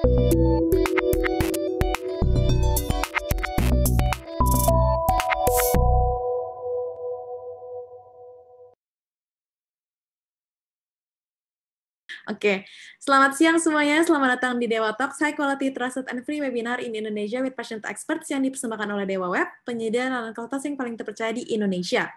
Oke, okay. selamat siang semuanya. Selamat datang di Dewa Talks High Quality Trusted and Free Webinar in Indonesia with Passionate Experts yang dipersembahkan oleh Dewa Web, penyedia layanan konsultasi yang paling terpercaya di Indonesia.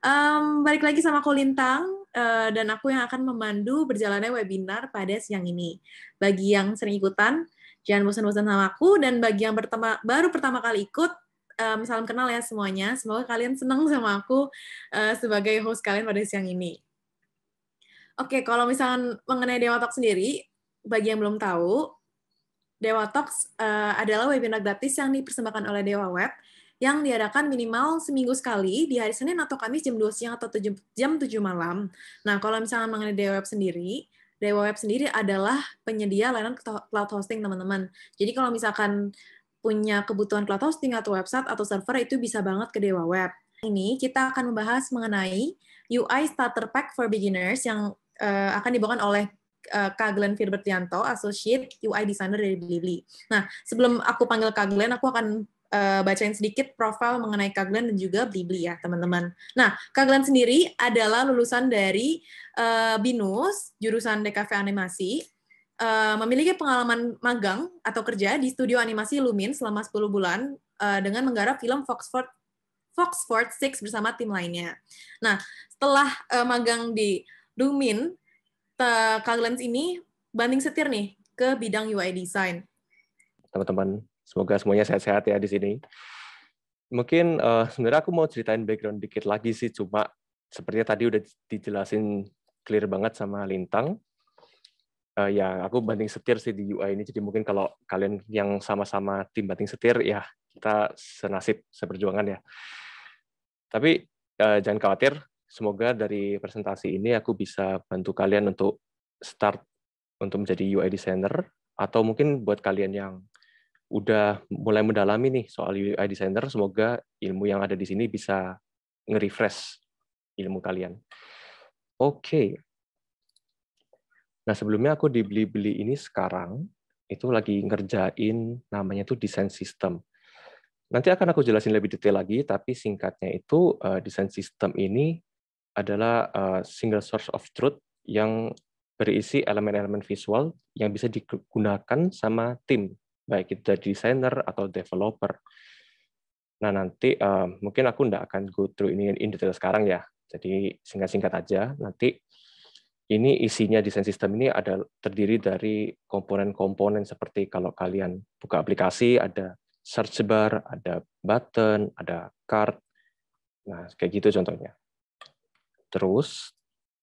Um, balik lagi sama aku Lintang uh, dan aku yang akan memandu berjalannya webinar pada siang ini. Bagi yang sering ikutan, jangan bosan-bosan sama aku dan bagi yang pertama, baru pertama kali ikut, um, salam kenal ya semuanya. Semoga kalian senang sama aku uh, sebagai host kalian pada siang ini. Oke, kalau misalnya mengenai Dewa Talk sendiri, bagi yang belum tahu, Dewa Talks uh, adalah webinar gratis yang dipersembahkan oleh Dewa Web yang diadakan minimal seminggu sekali di hari Senin atau Kamis jam 2 siang atau 7, jam 7 malam. Nah, kalau misalnya mengenai Dewa Web sendiri, Dewa Web sendiri adalah penyedia layanan cloud hosting, teman-teman. Jadi kalau misalkan punya kebutuhan cloud hosting atau website atau server itu bisa banget ke Dewa Web. Ini kita akan membahas mengenai UI Starter Pack for Beginners yang uh, akan dibawakan oleh uh, Kak Glenn Firbertianto, Associate UI Designer dari Blibli. Nah, sebelum aku panggil Kak Glenn, aku akan uh, bacain sedikit profil mengenai Kak Glenn dan juga Blibli ya teman-teman. Nah Kak Glenn sendiri adalah lulusan dari uh, BINUS jurusan DKV Animasi. Uh, memiliki pengalaman magang atau kerja di studio animasi Lumin selama 10 bulan uh, dengan menggarap film Foxford Foxford Six bersama tim lainnya. Nah, setelah uh, magang di Lumin, Kak Glenn ini banding setir nih ke bidang UI design. Teman-teman, Semoga semuanya sehat-sehat ya di sini. Mungkin uh, sebenarnya aku mau ceritain background dikit lagi sih, cuma sepertinya tadi udah dijelasin clear banget sama Lintang. Uh, ya, aku banting setir sih di UI ini, jadi mungkin kalau kalian yang sama-sama tim banting setir, ya kita senasib, seperjuangan ya. Tapi uh, jangan khawatir, semoga dari presentasi ini aku bisa bantu kalian untuk start untuk menjadi UI designer atau mungkin buat kalian yang udah mulai mendalami nih soal UI designer, semoga ilmu yang ada di sini bisa nge-refresh ilmu kalian. Oke. Okay. Nah, sebelumnya aku dibeli-beli ini sekarang itu lagi ngerjain namanya tuh desain sistem. Nanti akan aku jelasin lebih detail lagi, tapi singkatnya itu eh, desain sistem ini adalah eh, single source of truth yang berisi elemen-elemen visual yang bisa digunakan sama tim baik kita dari desainer atau developer. Nah nanti uh, mungkin aku nggak akan go through ini in detail sekarang ya. Jadi singkat-singkat aja. Nanti ini isinya desain sistem ini ada terdiri dari komponen-komponen seperti kalau kalian buka aplikasi ada search bar, ada button, ada card. Nah kayak gitu contohnya. Terus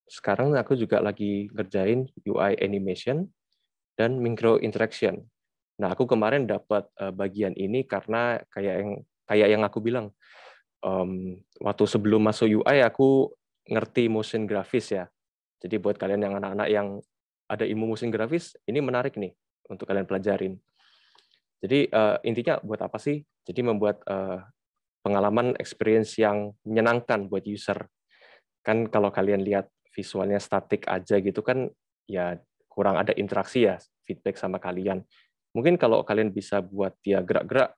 sekarang aku juga lagi ngerjain UI animation dan micro interaction. Nah, aku kemarin dapat uh, bagian ini karena kayak yang kayak yang aku bilang um, waktu sebelum masuk UI aku ngerti motion grafis ya. Jadi buat kalian yang anak-anak yang ada ilmu motion grafis, ini menarik nih untuk kalian pelajarin. Jadi uh, intinya buat apa sih? Jadi membuat uh, pengalaman experience yang menyenangkan buat user. Kan kalau kalian lihat visualnya statik aja gitu kan ya kurang ada interaksi ya feedback sama kalian Mungkin kalau kalian bisa buat dia gerak-gerak,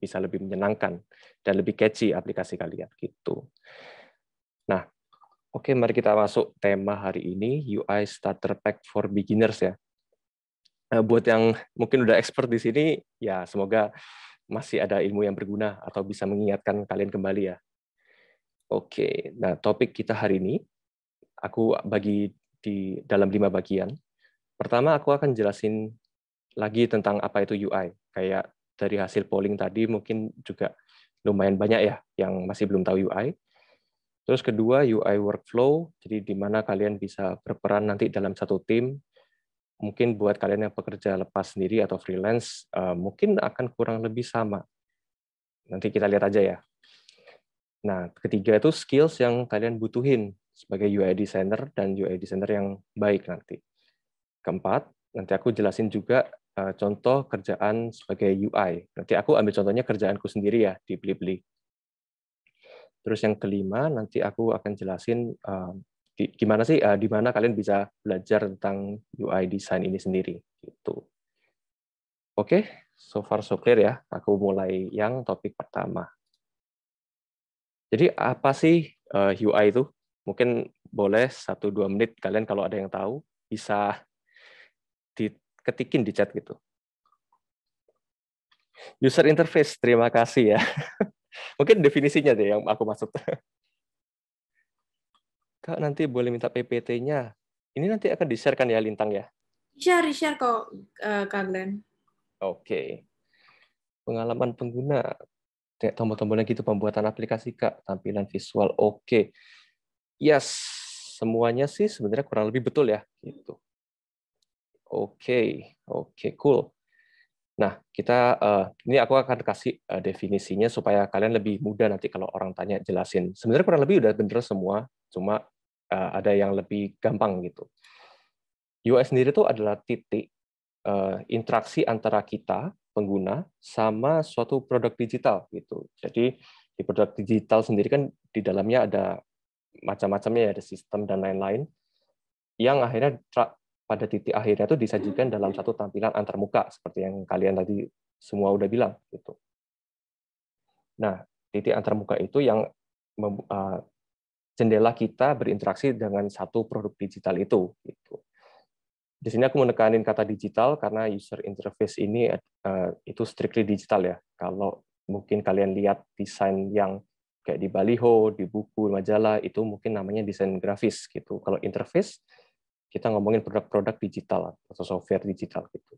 bisa lebih menyenangkan dan lebih catchy aplikasi kalian gitu. Nah, oke okay, mari kita masuk tema hari ini UI Starter Pack for Beginners ya. Eh, buat yang mungkin udah expert di sini, ya semoga masih ada ilmu yang berguna atau bisa mengingatkan kalian kembali ya. Oke, nah topik kita hari ini aku bagi di dalam lima bagian. Pertama, aku akan jelasin lagi tentang apa itu UI. Kayak dari hasil polling tadi mungkin juga lumayan banyak ya yang masih belum tahu UI. Terus kedua UI workflow, jadi di mana kalian bisa berperan nanti dalam satu tim. Mungkin buat kalian yang pekerja lepas sendiri atau freelance, eh, mungkin akan kurang lebih sama. Nanti kita lihat aja ya. Nah, ketiga itu skills yang kalian butuhin sebagai UI designer dan UI designer yang baik nanti. Keempat, nanti aku jelasin juga Eh, contoh kerjaan sebagai UI. Nanti aku ambil contohnya kerjaanku sendiri ya di Blibli. Terus yang kelima nanti aku akan jelasin eh, gimana sih uh, di mana kalian bisa belajar tentang UI design ini sendiri gitu. Oke, okay, so far so clear ya. Aku mulai yang topik pertama. Jadi apa sih UI itu? Mungkin boleh satu dua menit kalian kalau ada yang tahu bisa ketikin di chat gitu. User interface, terima kasih ya. Mungkin definisinya deh yang aku maksud. Kak, nanti boleh minta PPT-nya. Ini nanti akan di sharekan ya, Lintang ya? Share, share kok, uh, Kak Oke. Okay. Pengalaman pengguna. Tombol-tombolnya gitu, pembuatan aplikasi, Kak. Tampilan visual, oke. Okay. Yes, semuanya sih sebenarnya kurang lebih betul ya. gitu. Oke, okay. oke, okay, cool. Nah, kita uh, ini aku akan kasih uh, definisinya supaya kalian lebih mudah nanti kalau orang tanya jelasin. Sebenarnya kurang lebih udah bener semua, cuma uh, ada yang lebih gampang gitu. US sendiri itu adalah titik uh, interaksi antara kita pengguna sama suatu produk digital gitu. Jadi di produk digital sendiri kan di dalamnya ada macam-macamnya ya, ada sistem dan lain-lain yang akhirnya pada titik akhirnya itu disajikan dalam satu tampilan antarmuka seperti yang kalian tadi semua udah bilang gitu. Nah, titik antarmuka itu yang ah, jendela kita berinteraksi dengan satu produk digital itu gitu. Di sini aku menekanin kata digital karena user interface ini eh, itu strictly digital ya. Kalau mungkin kalian lihat desain yang kayak di baliho, di buku, majalah itu mungkin namanya desain grafis gitu. Kalau interface kita ngomongin produk-produk digital atau software digital gitu.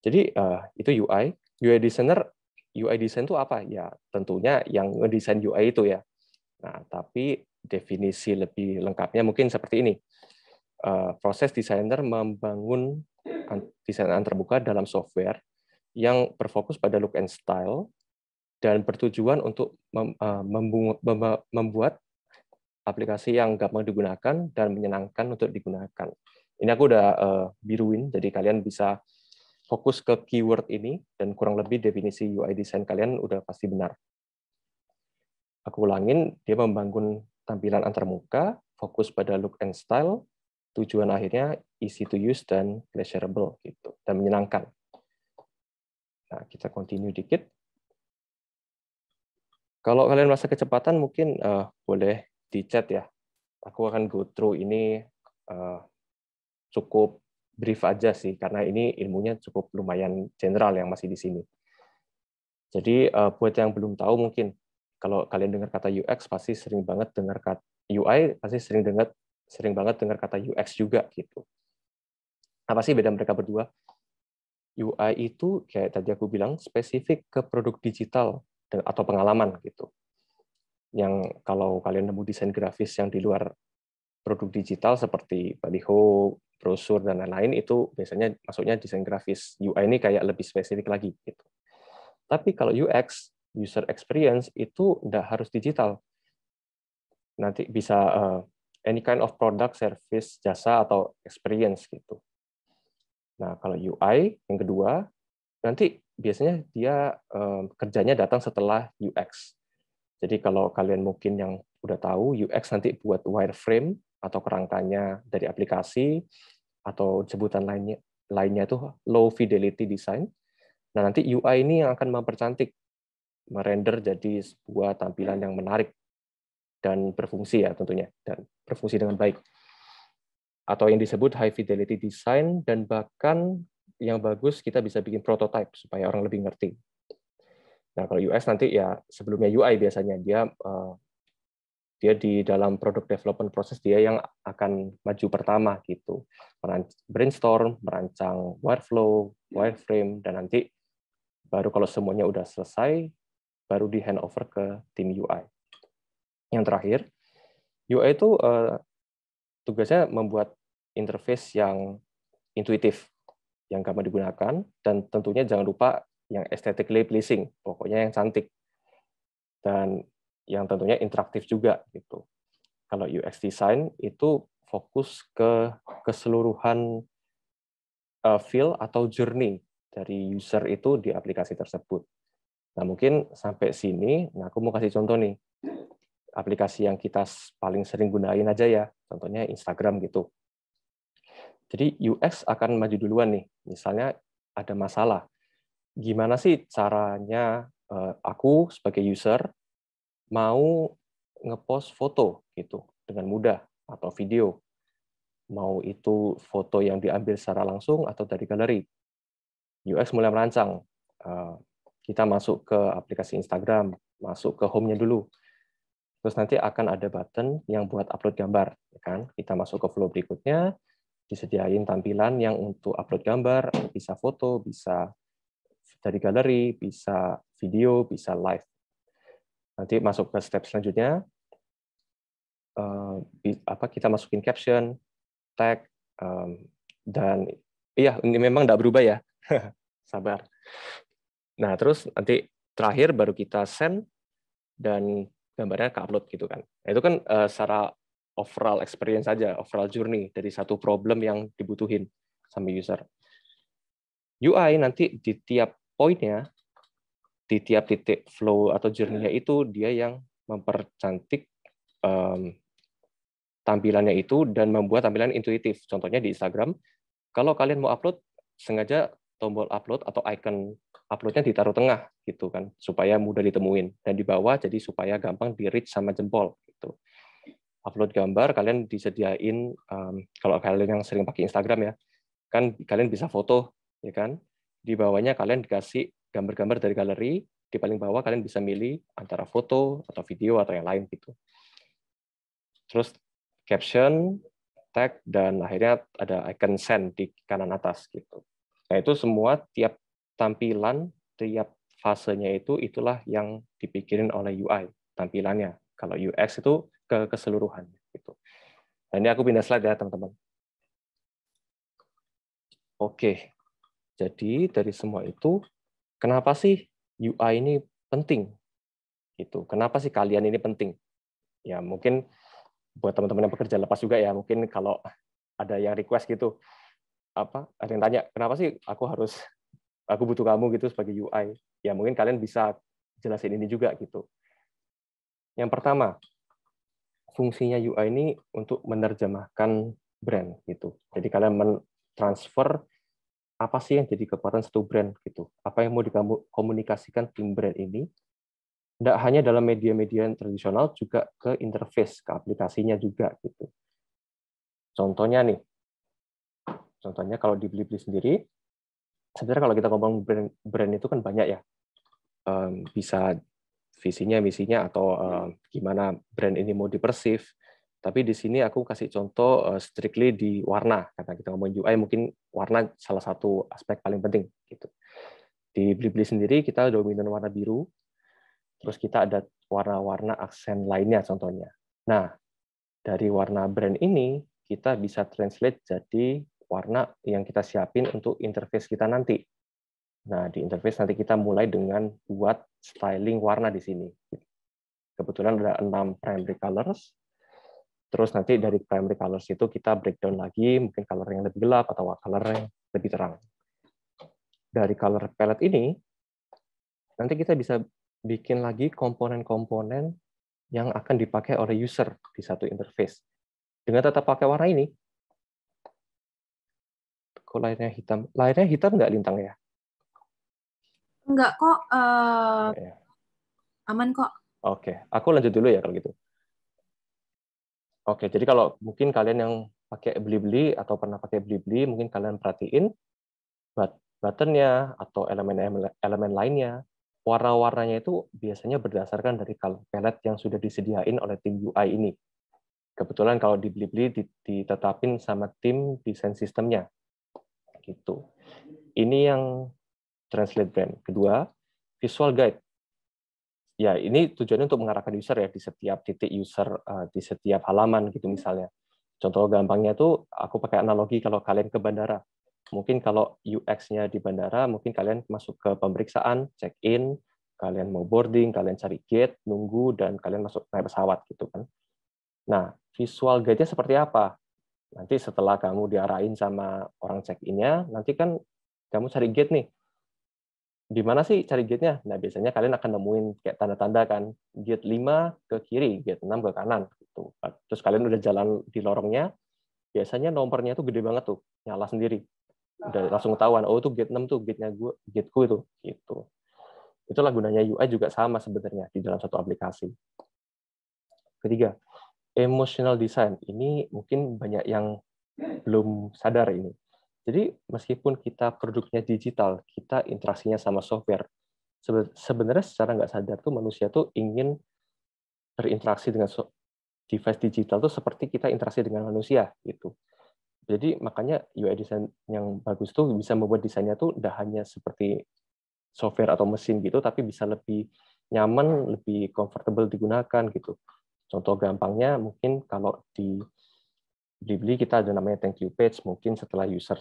Jadi uh, itu UI, UI designer, UI design itu apa? Ya tentunya yang desain UI itu ya. Nah tapi definisi lebih lengkapnya mungkin seperti ini. Uh, proses desainer membangun desain terbuka dalam software yang berfokus pada look and style dan bertujuan untuk eh, membuat aplikasi yang gampang digunakan dan menyenangkan untuk digunakan. Ini aku udah eh, biruin, jadi kalian bisa fokus ke keyword ini, dan kurang lebih definisi UI design kalian udah pasti benar. Aku ulangin, dia membangun tampilan antarmuka, fokus pada look and style, tujuan akhirnya easy to use dan pleasurable gitu dan menyenangkan. Nah, kita continue dikit. Kalau kalian merasa kecepatan mungkin uh, boleh di chat ya. Aku akan go through ini uh, cukup brief aja sih karena ini ilmunya cukup lumayan general yang masih di sini. Jadi uh, buat yang belum tahu mungkin kalau kalian dengar kata UX pasti sering banget dengar kata UI pasti sering dengar sering banget dengar kata UX juga gitu. Apa sih beda mereka berdua? UI itu kayak tadi aku bilang spesifik ke produk digital atau pengalaman gitu. Yang kalau kalian nemu desain grafis yang di luar produk digital seperti baliho, brosur dan lain-lain itu biasanya masuknya desain grafis. UI ini kayak lebih spesifik lagi gitu. Tapi kalau UX, user experience itu tidak harus digital. Nanti bisa uh, any kind of product, service, jasa atau experience gitu. Nah, kalau UI yang kedua nanti biasanya dia uh, kerjanya datang setelah UX. Jadi kalau kalian mungkin yang udah tahu UX nanti buat wireframe atau kerangkanya dari aplikasi atau sebutan lainnya lainnya itu low fidelity design. Nah, nanti UI ini yang akan mempercantik merender jadi sebuah tampilan yang menarik dan berfungsi ya tentunya dan berfungsi dengan baik. Atau yang disebut high fidelity design dan bahkan yang bagus kita bisa bikin prototype supaya orang lebih ngerti. Nah, kalau US nanti ya sebelumnya UI biasanya dia eh, dia di dalam product development proses dia yang akan maju pertama gitu. Brainstorm, merancang workflow, wireframe dan nanti baru kalau semuanya udah selesai baru di handover ke tim UI. Yang terakhir, UI itu eh, tugasnya membuat interface yang intuitif yang gampang digunakan dan tentunya jangan lupa yang aesthetically pleasing, pokoknya yang cantik. Dan yang tentunya interaktif juga gitu. Kalau UX design itu fokus ke keseluruhan eh, feel atau journey dari user itu di aplikasi tersebut. Nah, mungkin sampai sini, nah aku mau kasih contoh nih. Aplikasi yang kita paling sering gunain aja ya, contohnya Instagram gitu. Jadi UX akan maju duluan nih. Misalnya ada masalah, gimana sih caranya eh, aku sebagai user mau ngepost foto gitu dengan mudah atau video mau itu foto yang diambil secara langsung atau dari galeri UX mulai merancang eh, kita masuk ke aplikasi Instagram masuk ke home-nya dulu terus nanti akan ada button yang buat upload gambar ya kan kita masuk ke flow berikutnya disediain tampilan yang untuk upload gambar bisa foto bisa dari galeri, bisa video, bisa live. Nanti masuk ke step selanjutnya, eh, apa kita masukin caption, tag, dan iya ini memang tidak berubah ya, sabar. Nah terus nanti terakhir baru kita send dan gambarnya ke upload gitu kan. Nah, itu kan eh, secara overall experience saja, overall journey dari satu problem yang dibutuhin sama user. UI nanti di tiap poinnya di tiap titik flow atau journey-nya ya. itu dia yang mempercantik um, tampilannya itu dan membuat tampilan intuitif. Contohnya di Instagram, kalau kalian mau upload, sengaja tombol upload atau icon uploadnya ditaruh tengah gitu kan, supaya mudah ditemuin dan di bawah jadi supaya gampang di reach sama jempol gitu. Upload gambar kalian disediain um, kalau kalian yang sering pakai Instagram ya, kan kalian bisa foto ya kan di bawahnya kalian dikasih gambar-gambar dari galeri, di paling bawah kalian bisa milih antara foto atau video atau yang lain gitu. Terus caption, tag, dan akhirnya ada icon send di kanan atas gitu. Nah itu semua tiap tampilan, tiap fasenya itu itulah yang dipikirin oleh UI tampilannya. Kalau UX itu ke keseluruhan gitu. Nah, ini aku pindah slide ya teman-teman. Oke, jadi dari semua itu, kenapa sih UI ini penting? Itu kenapa sih kalian ini penting? Ya mungkin buat teman-teman yang bekerja lepas juga ya mungkin kalau ada yang request gitu apa ada yang tanya kenapa sih aku harus aku butuh kamu gitu sebagai UI ya mungkin kalian bisa jelasin ini juga gitu yang pertama fungsinya UI ini untuk menerjemahkan brand gitu jadi kalian mentransfer apa sih yang jadi kekuatan satu brand gitu apa yang mau dikomunikasikan tim brand ini tidak hanya dalam media-media yang tradisional juga ke interface ke aplikasinya juga gitu contohnya nih contohnya kalau di beli-beli sendiri sebenarnya kalau kita ngomong brand brand itu kan banyak ya bisa visinya misinya atau gimana brand ini mau dipersif tapi di sini aku kasih contoh eh, strictly di warna, karena kita ngomong UI mungkin warna salah satu aspek paling penting gitu. Di Blibli sendiri kita dominan warna biru, terus kita ada warna-warna aksen lainnya contohnya. Nah, dari warna brand ini kita bisa translate jadi warna yang kita siapin untuk interface kita nanti. Nah, di interface nanti kita mulai dengan buat styling warna di sini. Kebetulan ada enam primary colors, Terus nanti dari primary colors itu kita breakdown lagi, mungkin color yang lebih gelap atau color yang lebih terang. Dari color palette ini, nanti kita bisa bikin lagi komponen-komponen yang akan dipakai oleh user di satu interface. Dengan tetap pakai warna ini, kok layarnya hitam? Layarnya hitam nggak lintang ya? Nggak kok, uh, aman kok. Oke, aku lanjut dulu ya kalau gitu. Oke, jadi kalau mungkin kalian yang pakai beli-beli atau pernah pakai beli-beli, mungkin kalian perhatiin buttonnya atau elemen-elemen lainnya, warna-warnanya itu biasanya berdasarkan dari palette yang sudah disediain oleh tim UI ini. Kebetulan kalau di beli-beli ditetapin sama tim desain sistemnya. Gitu. Ini yang translate brand. Kedua, visual guide ya ini tujuannya untuk mengarahkan user ya di setiap titik user eh, di setiap halaman gitu hmm. misalnya. Contoh gampangnya tuh aku pakai analogi kalau kalian ke bandara. Mungkin kalau UX-nya di bandara, mungkin kalian masuk ke pemeriksaan, check-in, kalian mau boarding, kalian cari gate, nunggu, dan kalian masuk naik pesawat gitu kan. Nah, visual guide-nya seperti apa? Nanti setelah kamu diarahin sama orang check-in-nya, nanti kan kamu cari gate nih di mana sih cari gate-nya? Nah, biasanya kalian akan nemuin kayak tanda-tanda kan, gate 5 ke kiri, gate 6 ke kanan gitu. Terus kalian udah jalan di lorongnya, biasanya nomornya tuh gede banget tuh, nyala sendiri. Udah langsung ketahuan, oh itu gate 6 tuh gate-nya gua, gate-ku itu gitu. Itulah gunanya UI juga sama sebenarnya di dalam satu aplikasi. Ketiga, emotional design. Ini mungkin banyak yang belum sadar ini jadi meskipun kita produknya digital, kita interaksinya sama software. Sebenarnya secara nggak sadar tuh manusia tuh ingin berinteraksi dengan device digital tuh seperti kita interaksi dengan manusia gitu. Jadi makanya UI design yang bagus tuh bisa membuat desainnya tuh tidak hanya seperti software atau mesin gitu, tapi bisa lebih nyaman, lebih comfortable digunakan gitu. Contoh gampangnya mungkin kalau di dibeli kita ada namanya thank you page mungkin setelah user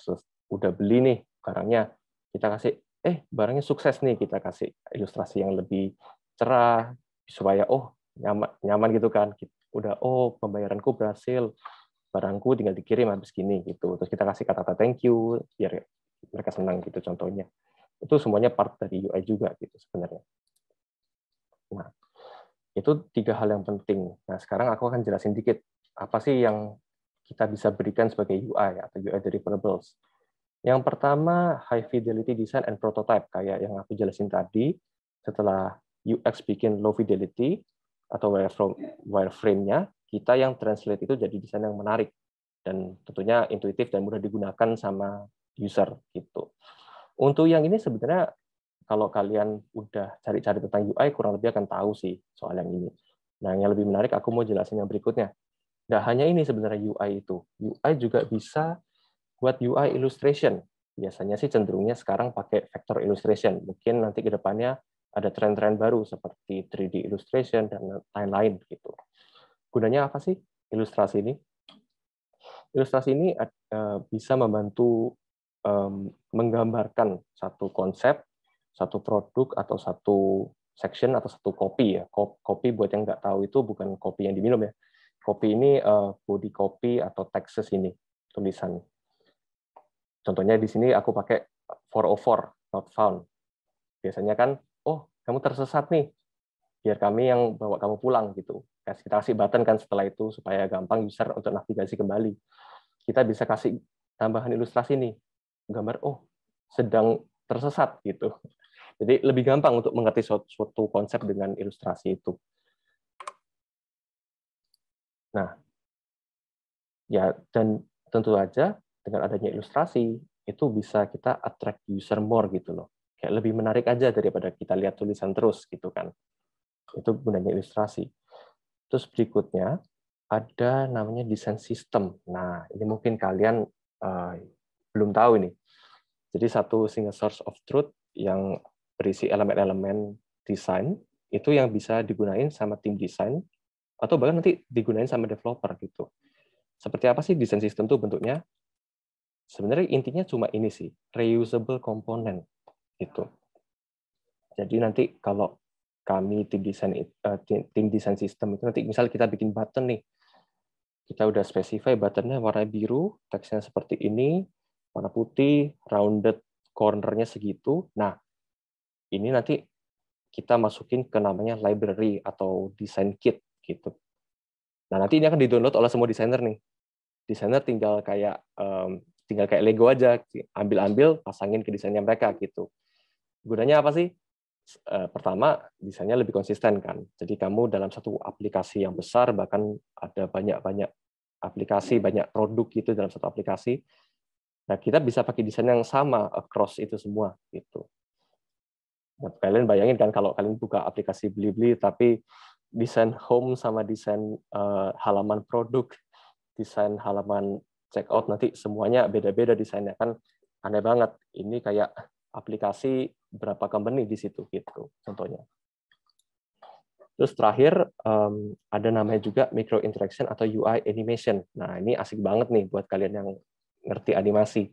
udah beli nih barangnya kita kasih eh barangnya sukses nih kita kasih ilustrasi yang lebih cerah supaya oh nyaman nyaman gitu kan udah oh pembayaranku berhasil barangku tinggal dikirim habis gini gitu terus kita kasih kata-kata thank you biar mereka senang gitu contohnya itu semuanya part dari UI juga gitu sebenarnya nah itu tiga hal yang penting nah sekarang aku akan jelasin dikit apa sih yang kita bisa berikan sebagai UI atau UI deliverables. Yang pertama, high fidelity design and prototype, kayak yang aku jelasin tadi, setelah UX bikin low fidelity atau wireframe-nya, kita yang translate itu jadi desain yang menarik dan tentunya intuitif dan mudah digunakan sama user gitu. Untuk yang ini sebenarnya kalau kalian udah cari-cari tentang UI kurang lebih akan tahu sih soal yang ini. Nah, yang lebih menarik aku mau jelasin yang berikutnya. Nggak hanya ini sebenarnya UI itu. UI juga bisa buat UI illustration. Biasanya sih cenderungnya sekarang pakai vector illustration. Mungkin nanti ke depannya ada tren-tren baru seperti 3D illustration dan lain-lain gitu. Gunanya apa sih ilustrasi ini? Ilustrasi ini eh, bisa membantu menggambarkan satu konsep, satu produk atau satu section atau satu kopi ya. Kopi buat yang nggak tahu itu bukan kopi yang diminum ya, Kopi ini uh, eh, body kopi atau Texas ini tulisan. Contohnya di sini aku pakai 404 not found. Biasanya kan, oh kamu tersesat nih, biar kami yang bawa kamu pulang gitu. Kita kasih button kan setelah itu supaya gampang user untuk navigasi kembali. Kita bisa kasih tambahan ilustrasi nih, gambar oh sedang tersesat gitu. Jadi lebih gampang untuk mengerti suatu konsep dengan ilustrasi itu. Nah, ya dan tentu saja dengan adanya ilustrasi itu bisa kita attract user more gitu loh. Kayak lebih menarik aja daripada kita lihat tulisan terus gitu kan. Itu gunanya ilustrasi. Terus berikutnya ada namanya desain sistem. Nah, ini mungkin kalian uh, belum tahu ini. Jadi satu single source of truth yang berisi elemen-elemen desain itu yang bisa digunain sama tim desain atau bahkan nanti digunain sama developer gitu. Seperti apa sih desain sistem tuh bentuknya? Sebenarnya intinya cuma ini sih, reusable component gitu. Jadi nanti kalau kami tim desain eh, tim desain sistem itu nanti misal kita bikin button nih. Kita udah specify buttonnya warna biru, teksnya seperti ini, warna putih, rounded cornernya segitu. Nah, ini nanti kita masukin ke namanya library atau design kit gitu. Nah nanti ini akan didownload oleh semua desainer nih. Desainer tinggal kayak um, tinggal kayak Lego aja, ambil-ambil, pasangin ke desainnya mereka gitu. Gunanya apa sih? E, pertama, desainnya lebih konsisten kan. Jadi kamu dalam satu aplikasi yang besar, bahkan ada banyak-banyak aplikasi, banyak produk gitu dalam satu aplikasi. Nah, kita bisa pakai desain yang sama across itu semua gitu. Nah, kalian bayangin kan kalau kalian buka aplikasi Blibli tapi desain home sama desain uh, halaman produk, desain halaman checkout nanti semuanya beda-beda desainnya kan aneh banget. Ini kayak aplikasi berapa company di situ gitu contohnya. Terus terakhir um, ada namanya juga micro interaction atau UI animation. Nah ini asik banget nih buat kalian yang ngerti animasi.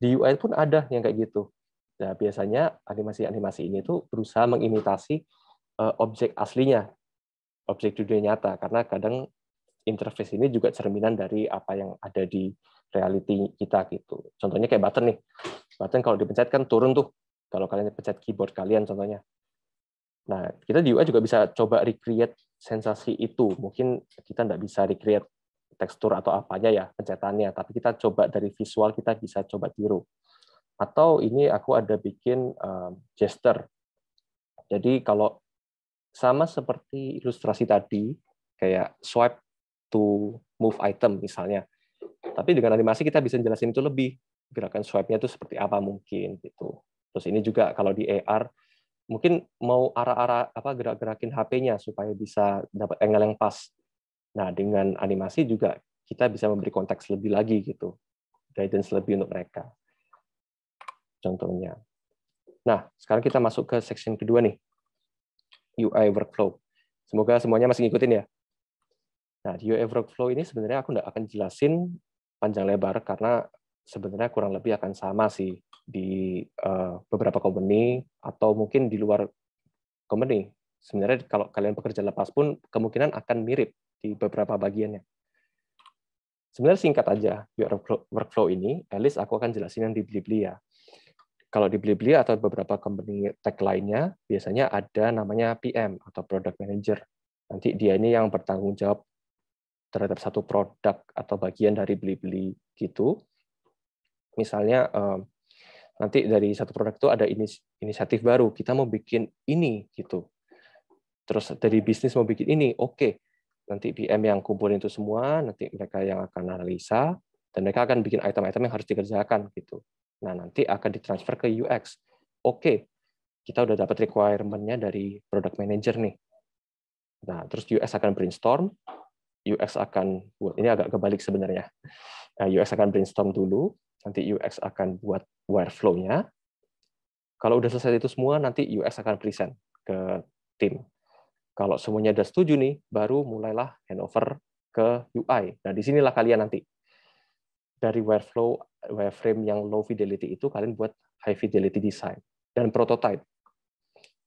Di UI pun ada yang kayak gitu. Nah biasanya animasi-animasi ini tuh berusaha mengimitasi uh, objek aslinya objek dunia nyata karena kadang interface ini juga cerminan dari apa yang ada di reality kita gitu. Contohnya kayak button nih. Button kalau dipencet kan turun tuh. Kalau kalian pencet keyboard kalian contohnya. Nah, kita di UI juga bisa coba recreate sensasi itu. Mungkin kita nggak bisa recreate tekstur atau apanya ya pencetannya, tapi kita coba dari visual kita bisa coba tiru. Atau ini aku ada bikin eh, gesture. Jadi kalau sama seperti ilustrasi tadi, kayak swipe to move item misalnya. Tapi dengan animasi kita bisa jelasin itu lebih gerakan swipe-nya itu seperti apa mungkin gitu. Terus ini juga kalau di AR mungkin mau arah-arah apa gerak-gerakin HP-nya supaya bisa dapat angle yang pas. Nah, dengan animasi juga kita bisa memberi konteks lebih lagi gitu. Guidance lebih untuk mereka. Contohnya. Nah, sekarang kita masuk ke section kedua nih. UI workflow. Semoga semuanya masih ngikutin ya. Nah, di UI workflow ini sebenarnya aku nggak akan jelasin panjang lebar karena sebenarnya kurang lebih akan sama sih di eh, beberapa company atau mungkin di luar company. Sebenarnya kalau kalian pekerja lepas pun kemungkinan akan mirip di beberapa bagiannya. Sebenarnya singkat aja UI workflow ini, at least aku akan jelasin yang di Blibli ya. Kalau di Beli atau beberapa company tech lainnya, biasanya ada namanya PM atau Product Manager. Nanti dia ini yang bertanggung jawab terhadap satu produk atau bagian dari Beli Beli gitu. Misalnya eh, nanti dari satu produk itu ada inisiatif baru, kita mau bikin ini gitu. Terus dari bisnis mau bikin ini, oke. Okay. Nanti PM yang kumpulin itu semua, nanti mereka yang akan analisa, dan mereka akan bikin item-item yang harus dikerjakan gitu. Nah, nanti akan ditransfer ke UX. Oke, kita udah dapat requirement-nya dari product manager nih. Nah, terus UX akan brainstorm, UX akan buat ini agak kebalik sebenarnya. Nah, UX akan brainstorm dulu, nanti UX akan buat workflow nya Kalau udah selesai itu semua, nanti UX akan present ke tim. Kalau semuanya udah setuju nih, baru mulailah handover ke UI. Nah, disinilah kalian nanti dari Wireflow wireframe yang low fidelity itu kalian buat high fidelity design dan prototype.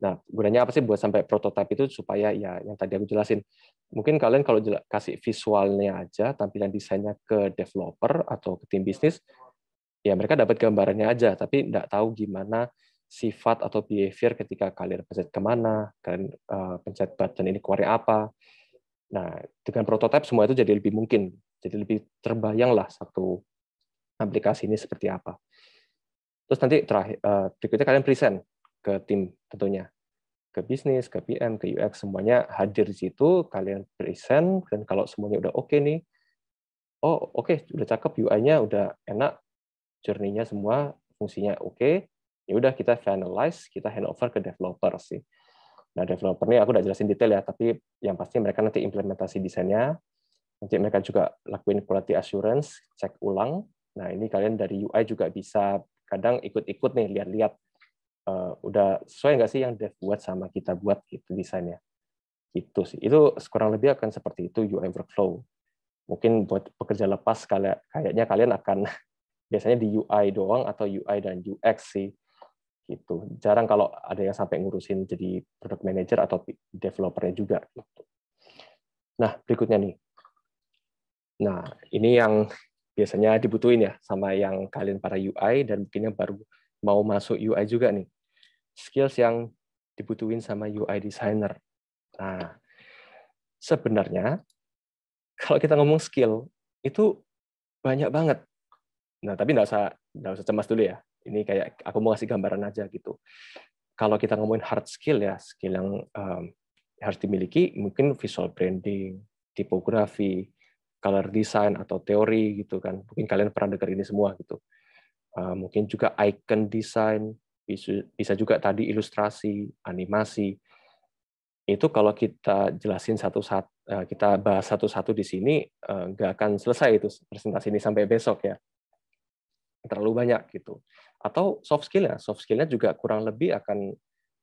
Nah, gunanya apa sih buat sampai prototype itu supaya ya yang tadi aku jelasin. Mungkin kalian kalau kasih visualnya aja, tampilan desainnya ke developer atau ke tim bisnis, ya mereka dapat gambarannya aja, tapi nggak tahu gimana sifat atau behavior ketika kalian pencet kemana, kalian eh, pencet button ini keluarnya apa. Nah, dengan prototype semua itu jadi lebih mungkin. Jadi lebih terbayang lah satu aplikasi ini seperti apa. Terus nanti terakhir, eh, berikutnya kalian present ke tim tentunya, ke bisnis, ke PM, ke UX semuanya hadir di situ. Kalian present dan kalau semuanya udah oke okay nih, oh oke okay, udah cakep UI-nya udah enak, journey-nya semua fungsinya oke. Okay. Ya udah kita finalize, kita handover ke developer sih. Nah, developer ini aku udah jelasin detail ya, tapi yang pasti mereka nanti implementasi desainnya, Nanti mereka juga lakuin quality assurance, cek ulang. Nah, ini kalian dari UI juga bisa kadang ikut-ikut nih, lihat-lihat uh, udah sesuai nggak sih yang dev buat sama kita buat gitu desainnya. Itu sih. Itu kurang lebih akan seperti itu UI workflow. Mungkin buat pekerja lepas kayaknya kalian akan biasanya di UI doang atau UI dan UX sih gitu. Jarang kalau ada yang sampai ngurusin jadi product manager atau developernya juga. Gitu. Nah, berikutnya nih, Nah, ini yang biasanya dibutuhin ya sama yang kalian para UI dan mungkin yang baru mau masuk UI juga nih. Skills yang dibutuhin sama UI designer. Nah, sebenarnya kalau kita ngomong skill itu banyak banget. Nah, tapi nggak usah nggak usah cemas dulu ya. Ini kayak aku mau kasih gambaran aja gitu. Kalau kita ngomongin hard skill ya, skill yang um, harus dimiliki mungkin visual branding, tipografi, color design atau teori gitu kan. Mungkin kalian pernah dengar ini semua gitu. Eh, mungkin juga icon design, bisa juga tadi ilustrasi, animasi. Itu kalau kita jelasin satu-satu, eh, kita bahas satu-satu di sini, eh, nggak akan selesai itu presentasi ini sampai besok ya. Terlalu banyak gitu. Atau soft skill-nya, soft skillnya juga kurang lebih akan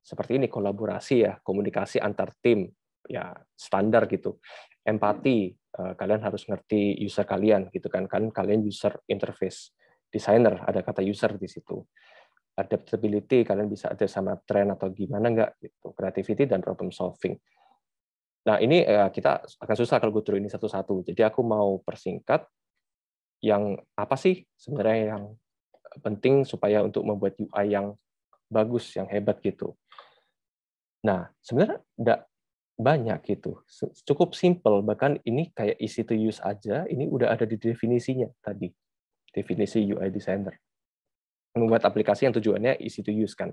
seperti ini, kolaborasi ya, komunikasi antar tim, ya standar gitu empati, eh, kalian harus ngerti user kalian gitu kan. Kan kalian user interface designer, ada kata user di situ. Adaptability, kalian bisa ada sama tren atau gimana nggak gitu. Creativity dan problem solving. Nah, ini eh, kita akan susah kalau gue ini satu-satu. Jadi aku mau persingkat yang apa sih sebenarnya yang penting supaya untuk membuat UI yang bagus, yang hebat gitu. Nah, sebenarnya banyak gitu. Cukup simple, bahkan ini kayak easy to use aja, ini udah ada di definisinya tadi. Definisi UI designer. Membuat aplikasi yang tujuannya easy to use kan.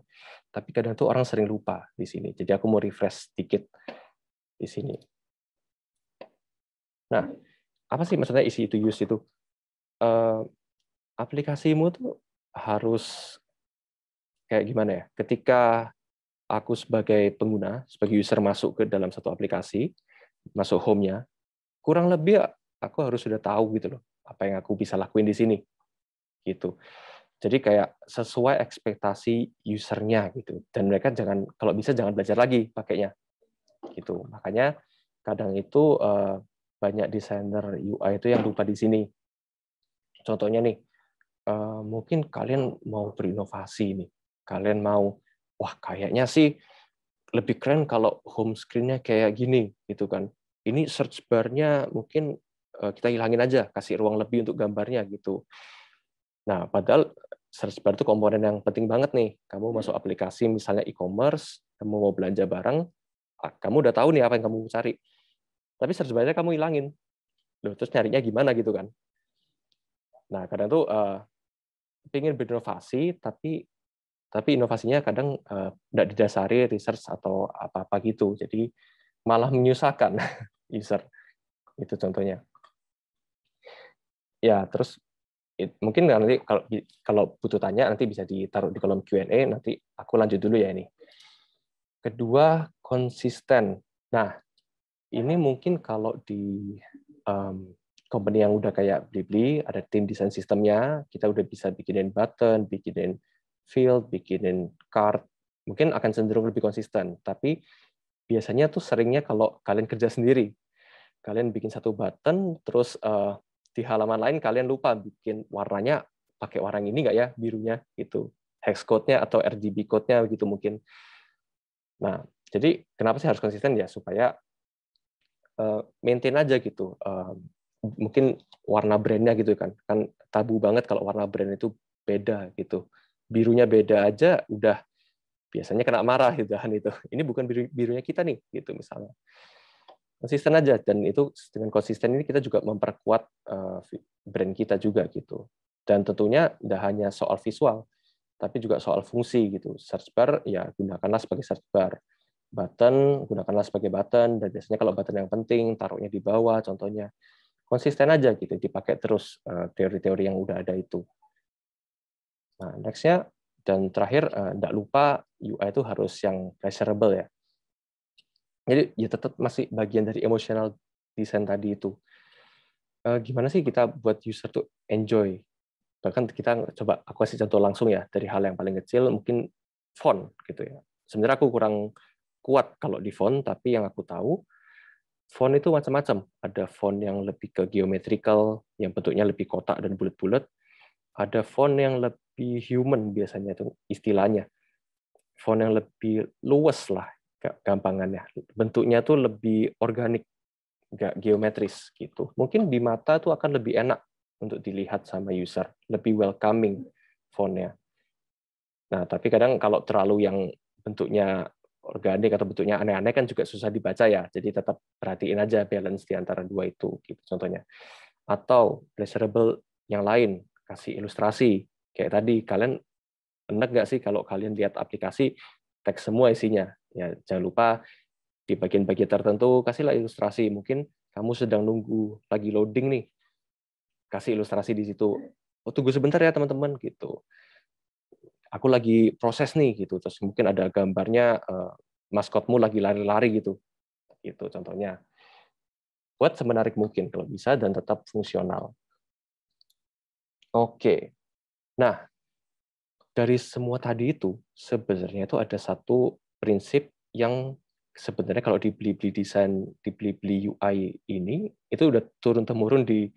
Tapi kadang tuh orang sering lupa di sini. Jadi aku mau refresh sedikit di sini. Nah, apa sih maksudnya easy to use itu? Eh, aplikasimu tuh harus kayak gimana ya? Ketika aku sebagai pengguna, sebagai user masuk ke dalam satu aplikasi, masuk home-nya, kurang lebih aku harus sudah tahu gitu loh, apa yang aku bisa lakuin di sini. Gitu. Jadi kayak sesuai ekspektasi usernya gitu. Dan mereka jangan kalau bisa jangan belajar lagi pakainya. Gitu. Makanya kadang itu eh, banyak desainer UI itu yang lupa di sini. Contohnya nih, eh, mungkin kalian mau berinovasi nih, kalian mau wah kayaknya sih lebih keren kalau home screen-nya kayak gini gitu kan. Ini search bar-nya mungkin eh, kita hilangin aja, kasih ruang lebih untuk gambarnya gitu. Nah, padahal search bar itu komponen yang penting banget nih. Kamu hmm. masuk aplikasi misalnya e-commerce, kamu mau belanja barang, ah, kamu udah tahu nih apa yang kamu cari. Tapi search bar-nya kamu hilangin. Loh, terus nyarinya gimana gitu kan. Nah, kadang tuh uh, eh, pengen berinovasi tapi tapi inovasinya kadang tidak eh, uh, didasari research atau apa-apa gitu. Jadi malah menyusahkan user. Itu contohnya. Ya, terus it, mungkin nanti kalau kalau butuh tanya nanti bisa ditaruh di kolom Q&A, nanti aku lanjut dulu ya ini. Kedua, konsisten. Nah, ini mungkin kalau di um, company yang udah kayak Blibli, ada tim desain sistemnya, kita udah bisa bikinin button, bikinin field, bikinin card, mungkin akan cenderung lebih konsisten. Tapi biasanya tuh seringnya kalau kalian kerja sendiri, kalian bikin satu button, terus uh, di halaman lain kalian lupa bikin warnanya pakai warna ini nggak ya birunya gitu, hex code-nya atau RGB code-nya gitu mungkin. Nah, jadi kenapa sih harus konsisten ya supaya uh, maintain aja gitu. Uh, mungkin warna brandnya gitu kan, kan tabu banget kalau warna brand itu beda gitu birunya beda aja udah biasanya kena marah gitu kan itu. Ini bukan biru birunya kita nih gitu misalnya. Konsisten aja dan itu dengan konsisten ini kita juga memperkuat eh, brand kita juga gitu. Dan tentunya tidak hanya soal visual, tapi juga soal fungsi gitu. Search bar ya gunakanlah sebagai search bar button gunakanlah sebagai button dan biasanya kalau button yang penting taruhnya di bawah contohnya konsisten aja gitu dipakai terus eh, teori-teori yang udah ada itu Nah, nextnya dan terakhir tidak eh, lupa UI itu harus yang pleasurable ya. Jadi ya tetap masih bagian dari emotional design tadi itu. Eh, gimana sih kita buat user tuh enjoy? Bahkan kita coba aku kasih contoh langsung ya dari hal yang paling kecil mungkin font gitu ya. Sebenarnya aku kurang kuat kalau di font, tapi yang aku tahu font itu macam-macam. Ada font yang lebih ke geometrical, yang bentuknya lebih kotak dan bulat-bulat. Ada font yang lebih lebih human biasanya itu istilahnya. Font yang lebih luwes lah gampangannya. Bentuknya tuh lebih organik, nggak geometris gitu. Mungkin di mata tuh akan lebih enak untuk dilihat sama user, lebih welcoming fontnya. Nah, tapi kadang kalau terlalu yang bentuknya organik atau bentuknya aneh-aneh kan juga susah dibaca ya. Jadi tetap perhatiin aja balance di antara dua itu gitu contohnya. Atau pleasurable yang lain, kasih ilustrasi Kayak tadi kalian enak nggak sih kalau kalian lihat aplikasi teks semua isinya? Ya jangan lupa di bagian-bagian tertentu kasihlah ilustrasi. Mungkin kamu sedang nunggu lagi loading nih, kasih ilustrasi di situ. Oh tunggu sebentar ya teman-teman gitu. Aku lagi proses nih gitu. Terus mungkin ada gambarnya uh, maskotmu lagi lari-lari gitu. Gitu contohnya buat semenarik mungkin kalau bisa dan tetap fungsional. Oke, Nah, dari semua tadi itu sebenarnya itu ada satu prinsip yang sebenarnya kalau di beli-beli desain, di beli-beli UI ini itu udah turun temurun di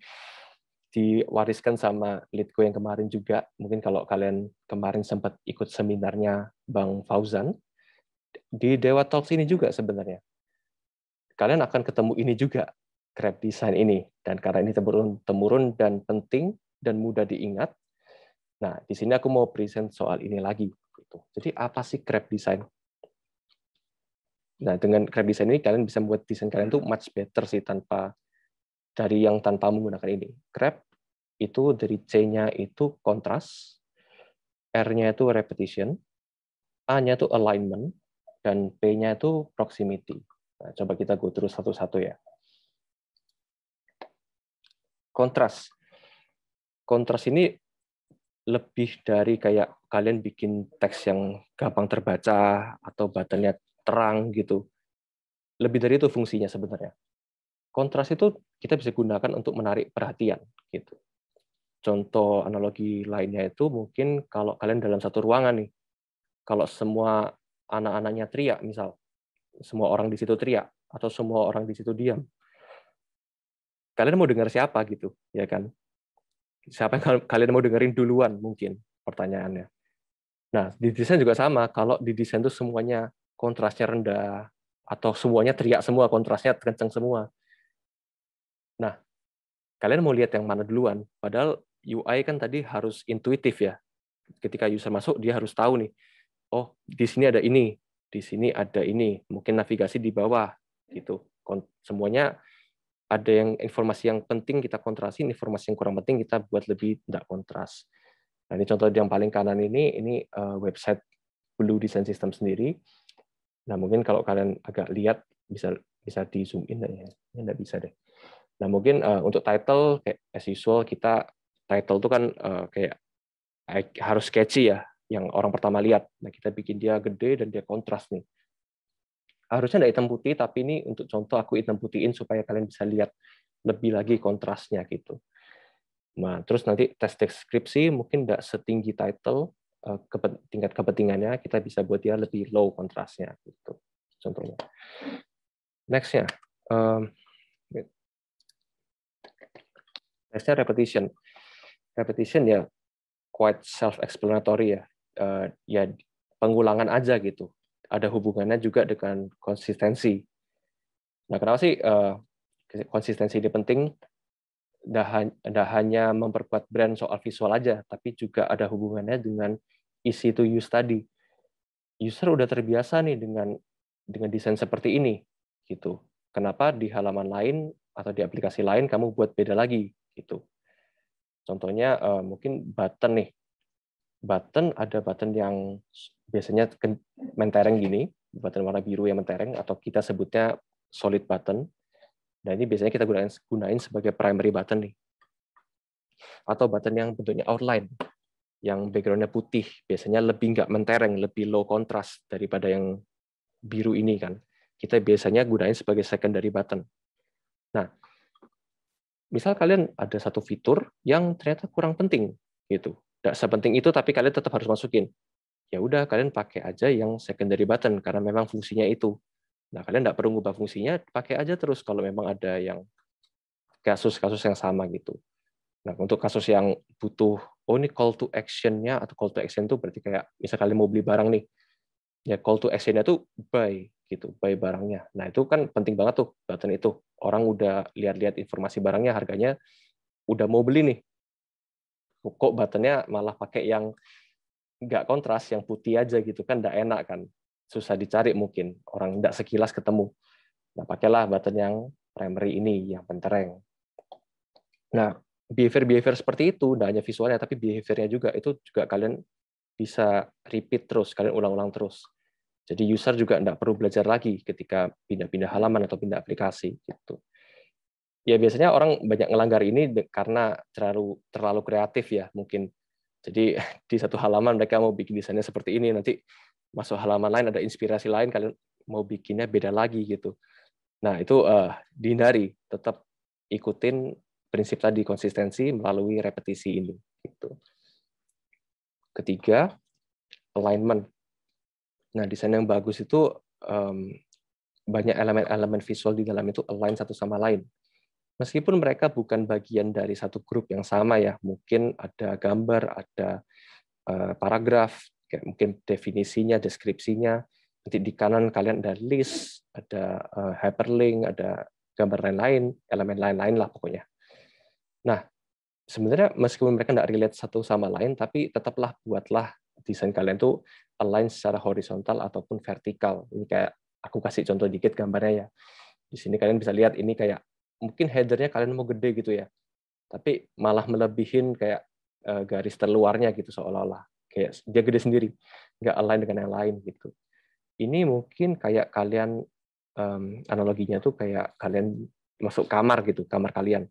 diwariskan sama Litko yang kemarin juga. Mungkin kalau kalian kemarin sempat ikut seminarnya Bang Fauzan di Dewa Talks ini juga sebenarnya. Kalian akan ketemu ini juga, grab design ini. Dan karena ini temurun temurun dan penting dan mudah diingat, Nah, di sini aku mau present soal ini lagi. Gitu. Jadi apa sih grab design? Nah, dengan grab design ini kalian bisa membuat desain kalian tuh much better sih tanpa dari yang tanpa menggunakan ini. Grab itu dari C-nya itu kontras, R-nya itu repetition, A-nya itu alignment, dan P-nya itu proximity. Nah, coba kita go terus satu-satu ya. Kontras. Kontras ini lebih dari kayak kalian bikin teks yang gampang terbaca atau buttonnya terang gitu. Lebih dari itu fungsinya sebenarnya. Kontras itu kita bisa gunakan untuk menarik perhatian gitu. Contoh analogi lainnya itu mungkin kalau kalian dalam satu ruangan nih. Kalau semua anak-anaknya teriak misal, semua orang di situ teriak atau semua orang di situ diam. Kalian mau dengar siapa gitu, ya kan? Siapa yang kalian mau dengerin duluan mungkin pertanyaannya. Nah, di desain juga sama. Kalau di desain itu semuanya kontrasnya rendah atau semuanya teriak semua, kontrasnya kenceng semua. Nah, kalian mau lihat yang mana duluan? Padahal UI kan tadi harus intuitif ya. Ketika user masuk, dia harus tahu nih, oh di sini ada ini, di sini ada ini, mungkin navigasi di bawah gitu. Semuanya ada yang informasi yang penting kita kontrasi, informasi yang kurang penting kita buat lebih tidak kontras. Nah, ini contoh yang paling kanan ini, ini eh, website Blue Design System sendiri. Nah, mungkin kalau kalian agak lihat bisa bisa di zoom in ya. Ini enggak bisa deh. Nah, mungkin eh, untuk title kayak as usual kita title itu kan eh, kayak harus catchy ya yang orang pertama lihat. Nah, kita bikin dia gede dan dia kontras nih harusnya tidak hitam putih tapi ini untuk contoh aku hitam putihin supaya kalian bisa lihat lebih lagi kontrasnya gitu nah terus nanti tes deskripsi mungkin tidak setinggi title eh, tingkat kepentingannya kita bisa buat dia lebih low kontrasnya gitu contohnya nextnya um, nextnya repetition repetition ya quite self explanatory ya uh, ya pengulangan aja gitu ada hubungannya juga dengan konsistensi. Nah, kenapa sih uh, konsistensi ini penting? Tidak hanya memperkuat brand soal visual aja, tapi juga ada hubungannya dengan isi to use tadi. User udah terbiasa nih dengan dengan desain seperti ini, gitu. Kenapa di halaman lain atau di aplikasi lain kamu buat beda lagi, gitu? Contohnya uh, mungkin button nih, button ada button yang biasanya mentereng gini, button warna biru yang mentereng, atau kita sebutnya solid button. Nah ini biasanya kita gunain, gunain sebagai primary button nih. Atau button yang bentuknya outline, yang backgroundnya putih, biasanya lebih nggak mentereng, lebih low contrast daripada yang biru ini kan. Kita biasanya gunain sebagai secondary button. Nah, misal kalian ada satu fitur yang ternyata kurang penting gitu. Tidak sepenting itu, tapi kalian tetap harus masukin ya udah kalian pakai aja yang secondary button karena memang fungsinya itu. Nah, kalian tidak perlu ngubah fungsinya, pakai aja terus kalau memang ada yang kasus-kasus yang sama gitu. Nah, untuk kasus yang butuh, oh ini call to action-nya atau call to action itu berarti kayak misal kalian mau beli barang nih, ya call to action-nya tuh buy gitu, buy barangnya. Nah, itu kan penting banget tuh button itu. Orang udah lihat-lihat informasi barangnya, harganya udah mau beli nih. Kok button-nya malah pakai yang nggak kontras yang putih aja gitu kan nggak enak kan susah dicari mungkin orang nggak sekilas ketemu nah pakailah button yang primary ini yang pentereng nah behavior behavior seperti itu nggak hanya visualnya tapi behaviornya juga itu juga kalian bisa repeat terus kalian ulang-ulang terus jadi user juga tidak perlu belajar lagi ketika pindah-pindah halaman atau pindah aplikasi gitu. Ya biasanya orang banyak ngelanggar ini karena terlalu terlalu kreatif ya mungkin jadi di satu halaman mereka mau bikin desainnya seperti ini, nanti masuk halaman lain ada inspirasi lain kalian mau bikinnya beda lagi gitu. Nah itu uh, dihindari, tetap ikutin prinsip tadi konsistensi melalui repetisi ini. Gitu. Ketiga, alignment. Nah desain yang bagus itu um, banyak elemen-elemen visual di dalam itu align satu sama lain meskipun mereka bukan bagian dari satu grup yang sama ya, mungkin ada gambar, ada eh, paragraf, mungkin definisinya, deskripsinya. Nanti di kanan kalian ada list, ada eh, hyperlink, ada gambar lain-lain, elemen lain-lain lah pokoknya. Nah, sebenarnya meskipun mereka tidak relate satu sama lain, tapi tetaplah buatlah desain kalian tuh align secara horizontal ataupun vertikal. Ini kayak aku kasih contoh dikit gambarnya ya. Di sini kalian bisa lihat ini kayak mungkin headernya kalian mau gede gitu ya tapi malah melebihin kayak eh, garis terluarnya gitu seolah-olah kayak dia gede sendiri nggak align dengan yang lain gitu ini mungkin kayak kalian um, analoginya tuh kayak kalian masuk kamar gitu kamar kalian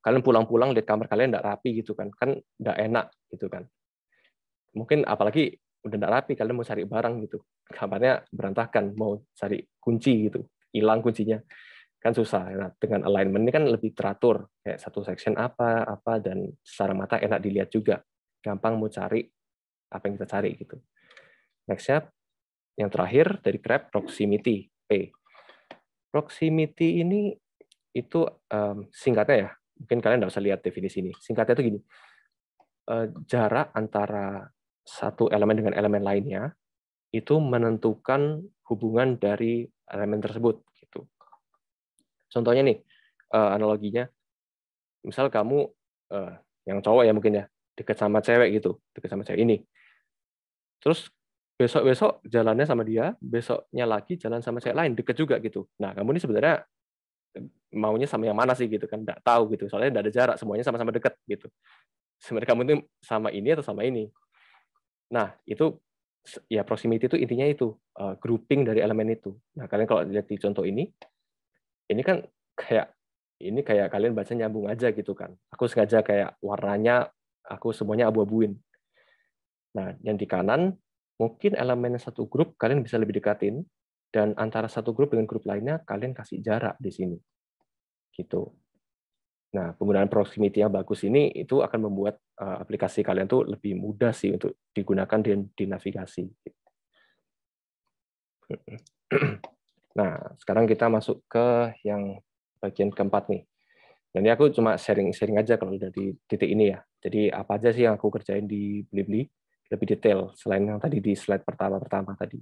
kalian pulang-pulang lihat kamar kalian nggak rapi gitu kan kan nggak enak gitu kan mungkin apalagi udah nggak rapi kalian mau cari barang gitu kamarnya berantakan mau cari kunci gitu hilang kuncinya kan susah. Nah, dengan alignment ini kan lebih teratur, kayak satu section apa, apa, dan secara mata enak dilihat juga. Gampang mau cari apa yang kita cari gitu. Nextnya yang terakhir dari Grab proximity P. Proximity ini itu um, singkatnya ya, mungkin kalian nggak usah lihat definisi ini. Singkatnya itu gini, uh, jarak antara satu elemen dengan elemen lainnya itu menentukan hubungan dari elemen tersebut Contohnya nih, uh, analoginya, misal kamu uh, yang cowok ya mungkin ya, deket sama cewek gitu, deket sama cewek ini. Terus besok-besok jalannya sama dia, besoknya lagi jalan sama cewek lain, deket juga gitu. Nah, kamu ini sebenarnya eh, maunya sama yang mana sih gitu kan nggak tahu gitu soalnya nggak ada jarak semuanya sama-sama deket gitu sebenarnya kamu itu sama ini atau sama ini nah itu ya proximity itu intinya itu grouping dari elemen itu nah kalian kalau lihat di contoh ini ini kan kayak ini kayak kalian baca nyambung aja gitu kan. Aku sengaja kayak warnanya aku semuanya abu-abuin. Nah, yang di kanan mungkin elemen satu grup kalian bisa lebih dekatin dan antara satu grup dengan grup lainnya kalian kasih jarak di sini. Gitu. Nah, penggunaan proximity yang bagus ini itu akan membuat eh, aplikasi kalian tuh lebih mudah sih untuk digunakan di, di navigasi. Nah, sekarang kita masuk ke yang bagian keempat nih. Dan ini aku cuma sharing-sharing aja kalau dari titik ini ya. Jadi apa aja sih yang aku kerjain di Blibli lebih detail selain yang tadi di slide pertama-pertama tadi.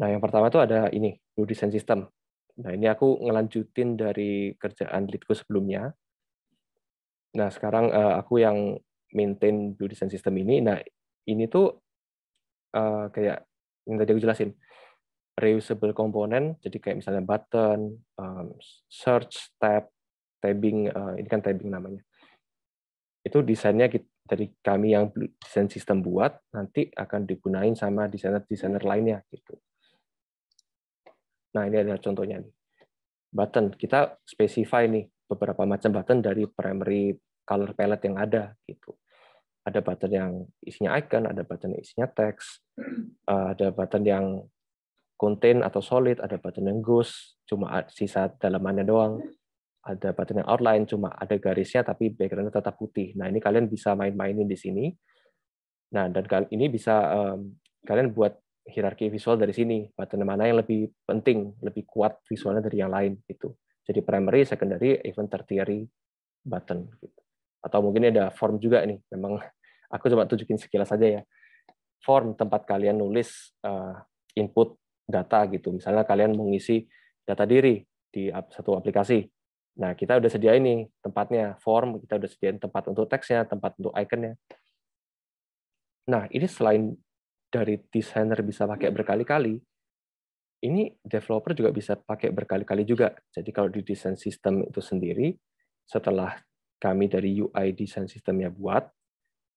Nah, yang pertama itu ada ini, Blue Design System. Nah, ini aku ngelanjutin dari kerjaan leadku sebelumnya. Nah, sekarang eh, aku yang maintain Blue Design System ini. Nah, ini tuh eh, kayak yang tadi aku jelasin reusable komponen, jadi kayak misalnya button, um, search tab, tabbing, uh, ini kan tabbing namanya. Itu desainnya dari kami yang desain sistem buat, nanti akan digunain sama desainer-desainer lainnya. gitu. Nah, ini adalah contohnya. Nih. Button, kita specify nih beberapa macam button dari primary color palette yang ada. gitu ada button yang isinya icon, ada button yang isinya teks, uh, ada button yang konten atau solid, ada button yang ghost, cuma sisa dalamannya doang, ada button yang outline, cuma ada garisnya tapi backgroundnya tetap putih. Nah ini kalian bisa main-mainin di sini. Nah dan ini bisa um, kalian buat hierarki visual dari sini, button mana yang lebih penting, lebih kuat visualnya dari yang lain gitu. Jadi primary, secondary, even tertiary button gitu. Atau mungkin ada form juga nih, memang aku coba tunjukin sekilas saja ya. Form tempat kalian nulis uh, input data gitu. Misalnya kalian mengisi data diri di satu aplikasi. Nah, kita udah sediain nih tempatnya, form, kita udah sediain tempat untuk teksnya, tempat untuk ikonnya. Nah, ini selain dari desainer bisa pakai hmm. berkali-kali, ini developer juga bisa pakai berkali-kali juga. Jadi kalau di desain sistem itu sendiri, setelah kami dari UI desain sistemnya buat,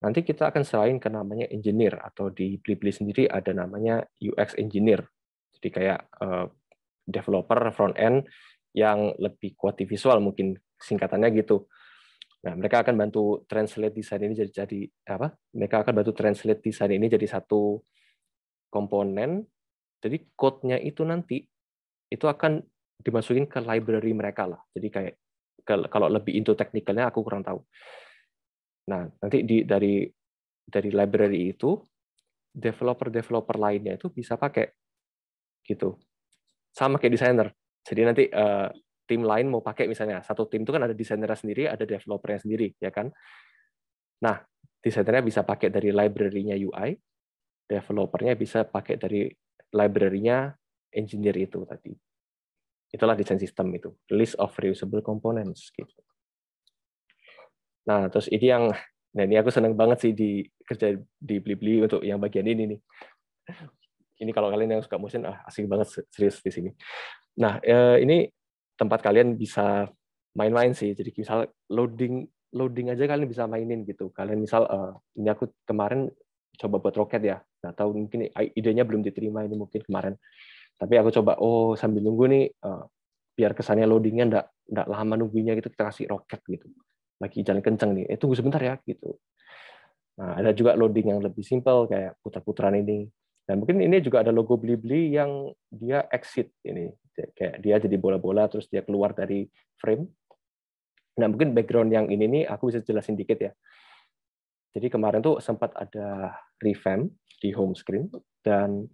nanti kita akan selain ke namanya engineer atau di Blibli sendiri ada namanya UX engineer. Jadi kayak eh, developer front end yang lebih kuat di visual mungkin singkatannya gitu. Nah, mereka akan bantu translate desain ini jadi jadi apa? Mereka akan bantu translate desain ini jadi satu komponen. Jadi code-nya itu nanti itu akan dimasukin ke library mereka lah. Jadi kayak kalau lebih into teknikalnya aku kurang tahu. Nah, nanti di dari dari library itu developer-developer lainnya itu bisa pakai gitu sama kayak desainer jadi nanti uh, tim lain mau pakai misalnya satu tim itu kan ada desainernya sendiri ada developernya sendiri ya kan nah desainernya bisa pakai dari library-nya UI developernya bisa pakai dari library-nya engineer itu tadi itulah desain sistem itu list of reusable components gitu nah terus ini yang nah ini aku seneng banget sih di kerja di Blibli untuk yang bagian ini nih ini kalau kalian yang suka motion ah, asik banget serius di sini nah eh, ini tempat kalian bisa main-main sih jadi misal loading loading aja kalian bisa mainin gitu kalian misal eh, ini aku kemarin coba buat roket ya nggak tahu mungkin idenya belum diterima ini mungkin kemarin tapi aku coba oh sambil nunggu nih eh, biar kesannya loadingnya ndak ndak lama nunggunya gitu kita kasih roket gitu lagi jalan kenceng nih eh, tunggu sebentar ya gitu nah ada juga loading yang lebih simpel kayak putar-putaran ini dan mungkin ini juga ada logo Blibli yang dia exit ini, kayak dia jadi bola-bola terus dia keluar dari frame. Nah mungkin background yang ini nih aku bisa jelasin dikit ya. Jadi kemarin tuh sempat ada revamp di home screen dan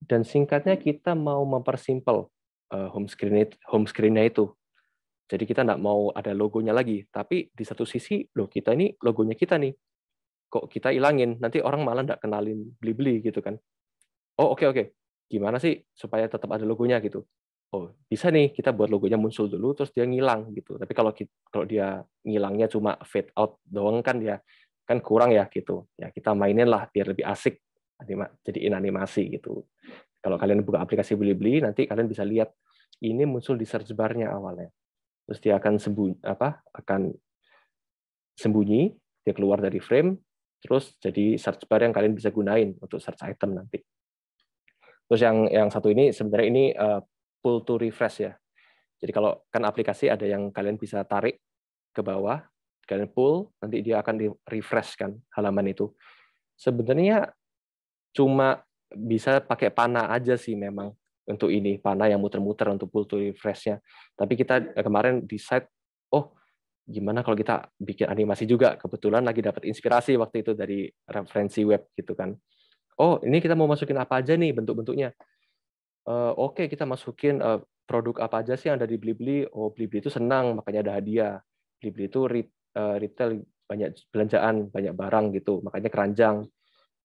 dan singkatnya kita mau mempersimpel eh, home screen home screennya itu. Jadi kita nggak mau ada logonya lagi, tapi di satu sisi loh kita ini logonya kita nih kok kita ilangin nanti orang malah nggak kenalin beli-beli gitu kan oh oke okay, oke okay. gimana sih supaya tetap ada logonya gitu oh bisa nih kita buat logonya muncul dulu terus dia ngilang gitu tapi kalau kalau dia ngilangnya cuma fade out doang kan dia ya, kan kurang ya gitu ya kita mainin lah biar lebih asik jadi animasi gitu kalau kalian buka aplikasi beli-beli nanti kalian bisa lihat ini muncul di search bar-nya awalnya terus dia akan sembunyi apa akan sembunyi dia keluar dari frame terus jadi search bar yang kalian bisa gunain untuk search item nanti. Terus yang yang satu ini sebenarnya ini uh, pull to refresh ya. Jadi kalau kan aplikasi ada yang kalian bisa tarik ke bawah, kalian pull, nanti dia akan di refresh kan halaman itu. Sebenarnya cuma bisa pakai panah aja sih memang untuk ini panah yang muter-muter untuk pull to refresh-nya. Tapi kita eh, kemarin decide, oh gimana kalau kita bikin animasi juga kebetulan lagi dapat inspirasi waktu itu dari referensi web gitu kan oh ini kita mau masukin apa aja nih bentuk-bentuknya uh, oke okay, kita masukin uh, produk apa aja sih yang ada di Blibli oh Blibli itu senang makanya ada hadiah Blibli itu re, uh, retail banyak belanjaan banyak barang gitu makanya keranjang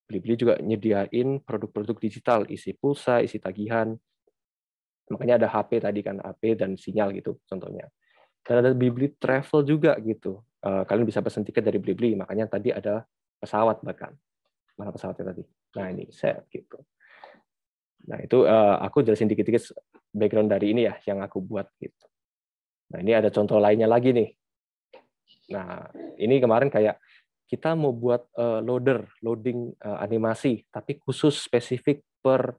Blibli juga nyediain produk-produk digital isi pulsa isi tagihan makanya ada HP tadi kan HP dan sinyal gitu contohnya dan ada Bibli Travel juga gitu. Eh, kalian bisa pesan tiket dari Bibli makanya tadi ada pesawat bahkan. Mana pesawatnya tadi? Nah, ini set gitu. Nah, itu eh, aku jelasin dikit-dikit background dari ini ya yang aku buat gitu. Nah, ini ada contoh lainnya lagi nih. Nah, ini kemarin kayak kita mau buat eh, loader, loading animasi, tapi khusus spesifik per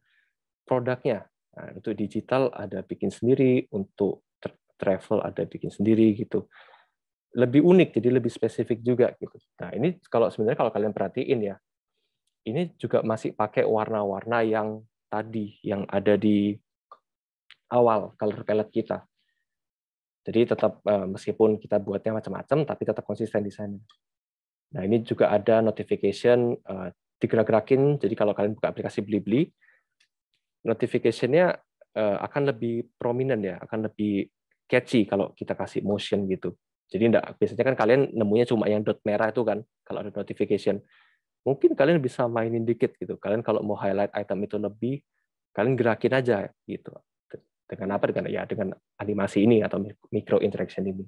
produknya. Nah, untuk digital ada bikin sendiri, untuk travel ada bikin sendiri gitu lebih unik jadi lebih spesifik juga gitu nah ini kalau sebenarnya kalau kalian perhatiin ya ini juga masih pakai warna-warna yang tadi yang ada di awal color palette kita jadi tetap eh, meskipun kita buatnya macam-macam tapi tetap konsisten di sana nah ini juga ada notification eh, digerak-gerakin jadi kalau kalian buka aplikasi Blibli notifikasinya eh, akan lebih prominent ya, akan lebih catchy kalau kita kasih motion gitu. Jadi enggak, biasanya kan kalian nemunya cuma yang dot merah itu kan, kalau ada notification. Mungkin kalian bisa mainin dikit gitu. Kalian kalau mau highlight item itu lebih, kalian gerakin aja gitu. Dengan apa? Dengan ya dengan animasi ini atau micro interaction ini.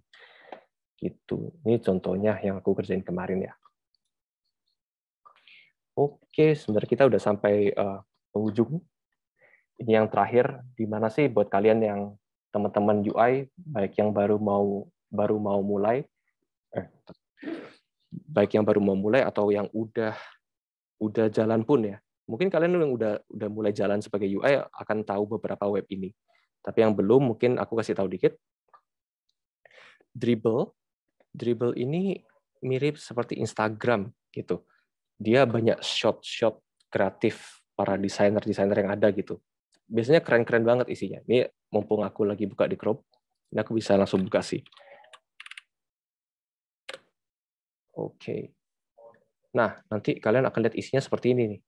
Gitu. Ini contohnya yang aku kerjain kemarin ya. Oke, sebenarnya kita udah sampai uh, eh, ujung. Ini yang terakhir, di mana sih buat kalian yang teman-teman UI baik yang baru mau baru mau mulai eh, baik yang baru mau mulai atau yang udah udah jalan pun ya mungkin kalian yang udah udah mulai jalan sebagai UI akan tahu beberapa web ini tapi yang belum mungkin aku kasih tahu dikit dribble dribble ini mirip seperti Instagram gitu dia banyak shot-shot kreatif para desainer-desainer yang ada gitu biasanya keren-keren banget isinya. Ini mumpung aku lagi buka di crop, ini aku bisa langsung buka sih. Oke. Okay. Nah, nanti kalian akan lihat isinya seperti ini nih.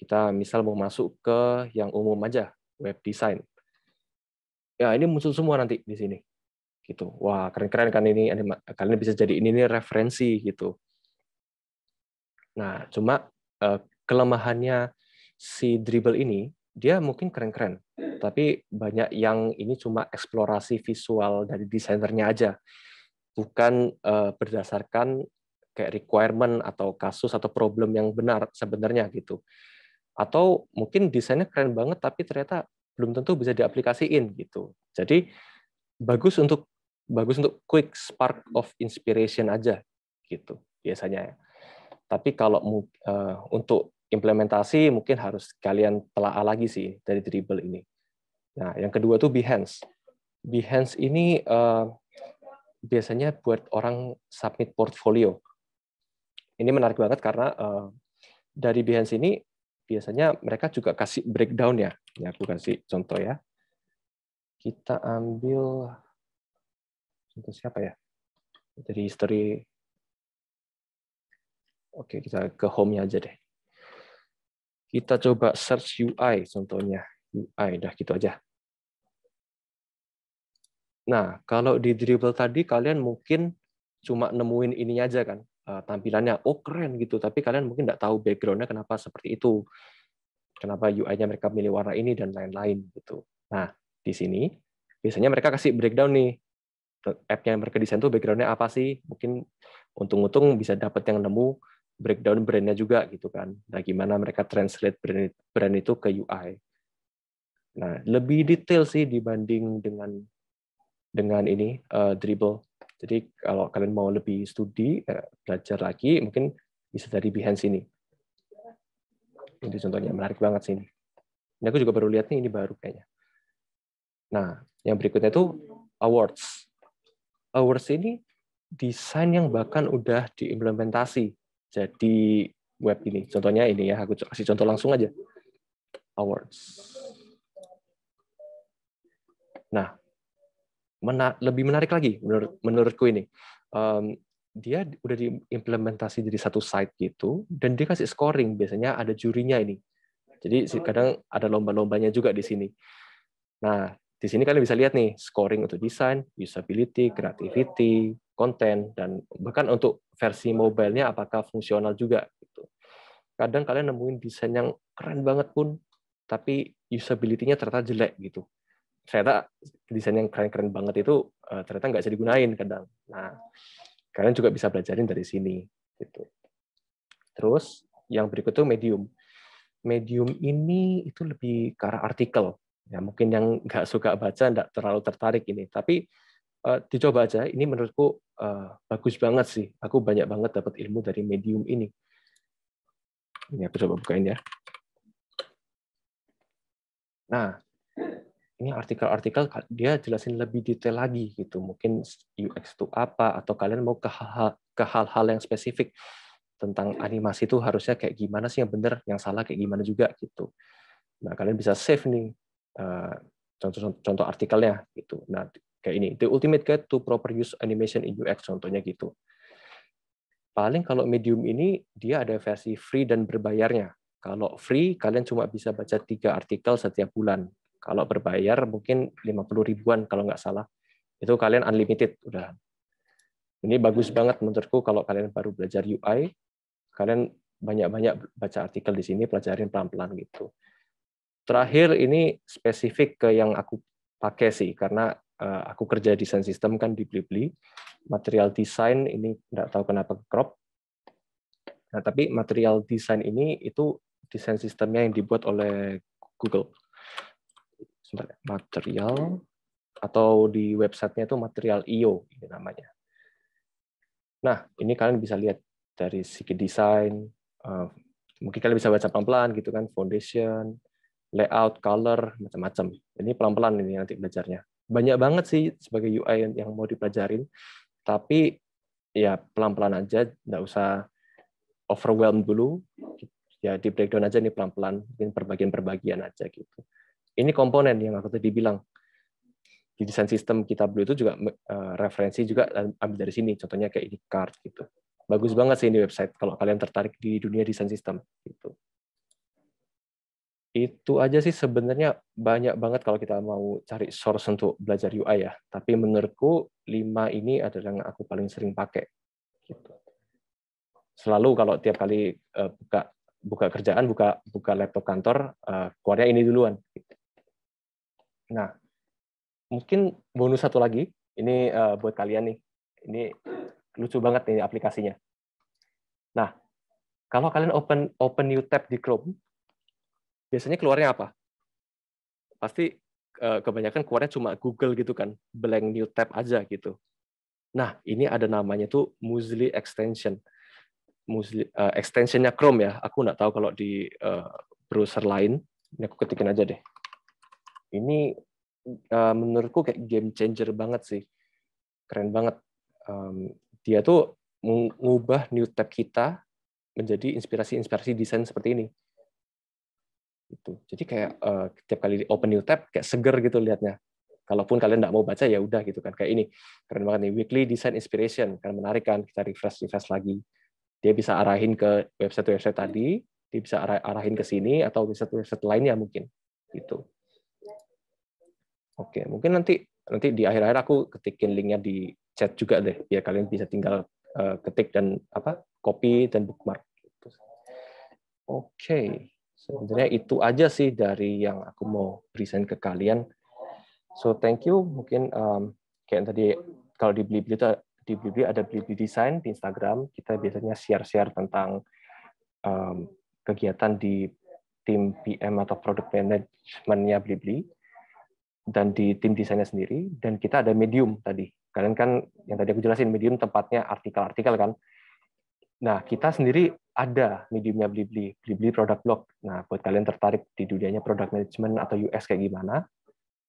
Kita misal mau masuk ke yang umum aja, web design. Ya, ini muncul semua nanti di sini. Gitu. Wah, keren-keren kan ini. Kalian bisa jadi ini nih referensi gitu. Nah, cuma eh, kelemahannya si dribble ini dia mungkin keren-keren, tapi banyak yang ini cuma eksplorasi visual dari desainernya aja, bukan uh, berdasarkan kayak requirement atau kasus atau problem yang benar sebenarnya gitu. Atau mungkin desainnya keren banget tapi ternyata belum tentu bisa diaplikasiin gitu. Jadi bagus untuk bagus untuk quick spark of inspiration aja gitu biasanya. Tapi kalau uh, untuk implementasi mungkin harus kalian telaah lagi sih dari dribble ini. Nah, yang kedua tuh Behance. Behance ini uh, biasanya buat orang submit portfolio. Ini menarik banget karena uh, dari Behance ini biasanya mereka juga kasih breakdown ya. Ya aku kasih contoh ya. Kita ambil contoh siapa ya? Dari history. Oke, kita ke home-nya aja deh. Kita coba search UI contohnya. UI, dah gitu aja. Nah, kalau di dribble tadi kalian mungkin cuma nemuin ini aja kan, ah, tampilannya, oh keren gitu, tapi kalian mungkin nggak tahu backgroundnya kenapa seperti itu, kenapa UI-nya mereka milih warna ini dan lain-lain gitu. Nah, di sini biasanya mereka kasih breakdown nih, app yang mereka desain tuh backgroundnya apa sih? Mungkin untung-untung bisa dapat yang nemu breakdown brandnya juga gitu kan. Nah, gimana mereka translate brand, brand itu ke UI. Nah, lebih detail sih dibanding dengan dengan ini uh, dribble. Jadi kalau kalian mau lebih studi uh, belajar lagi, mungkin bisa dari Behance ini. Ini contohnya menarik banget sih ini. Ini aku juga baru lihat nih, ini baru kayaknya. Nah, yang berikutnya itu awards. Awards ini desain yang bahkan udah diimplementasi jadi web ini. Contohnya ini ya, aku kasih contoh langsung aja. Awards. Nah, mena lebih menarik lagi menur menurutku ini. Um, dia udah diimplementasi jadi satu site gitu, dan dia kasih scoring. Biasanya ada jurinya ini. Jadi kadang ada lomba-lombanya juga di sini. Nah, di sini kalian bisa lihat nih, scoring untuk desain, usability, creativity, konten dan bahkan untuk versi mobilenya apakah fungsional juga gitu. Kadang kalian nemuin desain yang keren banget pun tapi usability-nya ternyata jelek gitu. Ternyata desain yang keren-keren banget itu eh, ternyata nggak bisa digunain kadang. Nah, kalian juga bisa belajarin dari sini gitu. Terus yang berikut itu medium. Medium ini itu lebih ke arah artikel. Ya mungkin yang nggak suka baca nggak terlalu tertarik ini, tapi Eh, dicoba aja. Ini menurutku eh, bagus banget sih. Aku banyak banget dapat ilmu dari medium ini. Ini aku coba bukain ya. Nah, ini artikel-artikel dia jelasin lebih detail lagi gitu. Mungkin UX itu apa atau kalian mau ke hal ke hal-hal yang spesifik tentang animasi itu harusnya kayak gimana sih yang benar, yang salah kayak gimana juga gitu. Nah, kalian bisa save nih eh, contoh-contoh artikelnya gitu. Nah, kayak ini the ultimate guide to proper use animation in UX contohnya gitu paling kalau medium ini dia ada versi free dan berbayarnya kalau free kalian cuma bisa baca tiga artikel setiap bulan kalau berbayar mungkin 50 ribuan kalau nggak salah itu kalian unlimited udah ini bagus banget menurutku kalau kalian baru belajar UI kalian banyak-banyak baca artikel di sini pelajarin pelan-pelan gitu terakhir ini spesifik ke yang aku pakai sih karena Eh, aku kerja desain sistem kan di Blibli. Material desain ini nggak tahu kenapa crop. Nah, tapi material desain ini itu desain sistemnya yang dibuat oleh Google. Sebentar, material atau di websitenya itu material IO ini namanya. Nah, ini kalian bisa lihat dari segi desain, eh, mungkin kalian bisa baca pelan-pelan gitu kan, foundation, layout, color, macam-macam. Ini pelan-pelan ini nanti belajarnya banyak banget sih sebagai UI yang, mau dipelajarin tapi ya pelan-pelan aja nggak usah overwhelm dulu ya di breakdown aja nih pelan-pelan mungkin perbagian-perbagian aja gitu ini komponen yang aku tadi bilang di desain sistem kita dulu itu juga uh, referensi juga ambil dari sini contohnya kayak ini card gitu bagus banget sih ini website kalau kalian tertarik di dunia desain sistem gitu itu aja sih sebenarnya banyak banget kalau kita mau cari source untuk belajar UI ya. Tapi menurutku lima ini adalah yang aku paling sering pakai. Gitu. Selalu kalau tiap kali eh, buka buka kerjaan, buka buka laptop kantor, uh, keluarnya ini duluan. Gitu. Nah, mungkin bonus satu lagi ini eh, buat kalian nih. Ini lucu banget nih aplikasinya. Nah, kalau kalian open open new tab di Chrome, biasanya keluarnya apa? Pasti eh, kebanyakan keluarnya cuma Google gitu kan, blank new tab aja gitu. Nah, ini ada namanya tuh Muzli extension. Muzli, uh, eh, extensionnya Chrome ya. Aku nggak tahu kalau di uh, browser lain. Ini aku ketikin aja deh. Ini uh, menurutku kayak game changer banget sih. Keren banget. Um, dia tuh mengubah new tab kita menjadi inspirasi-inspirasi desain seperti ini itu jadi kayak uh, tiap kali open new tab kayak seger gitu liatnya kalaupun kalian tidak mau baca ya udah gitu kan kayak ini keren banget nih weekly design inspiration karena menarik kan kita refresh refresh lagi dia bisa arahin ke website website tadi dia bisa arahin ke sini atau website website lainnya mungkin gitu oke mungkin nanti nanti di akhir-akhir aku ketikin linknya di chat juga deh biar kalian bisa tinggal eh, ketik dan apa copy dan bookmark gitu. oke okay. Sebenarnya itu aja sih dari yang aku mau present ke kalian. So thank you. Mungkin um, kayak tadi kalau di Blibli itu di Blibli ada Blibli Design di Instagram. Kita biasanya share-share tentang um, kegiatan di tim PM atau product Managementnya Blibli dan di tim desainnya sendiri dan kita ada medium tadi kalian kan yang tadi aku jelasin medium tempatnya artikel-artikel kan Nah, kita sendiri ada mediumnya Blibli, Blibli Product Blog. Nah, buat kalian tertarik di dunianya product management atau US kayak gimana,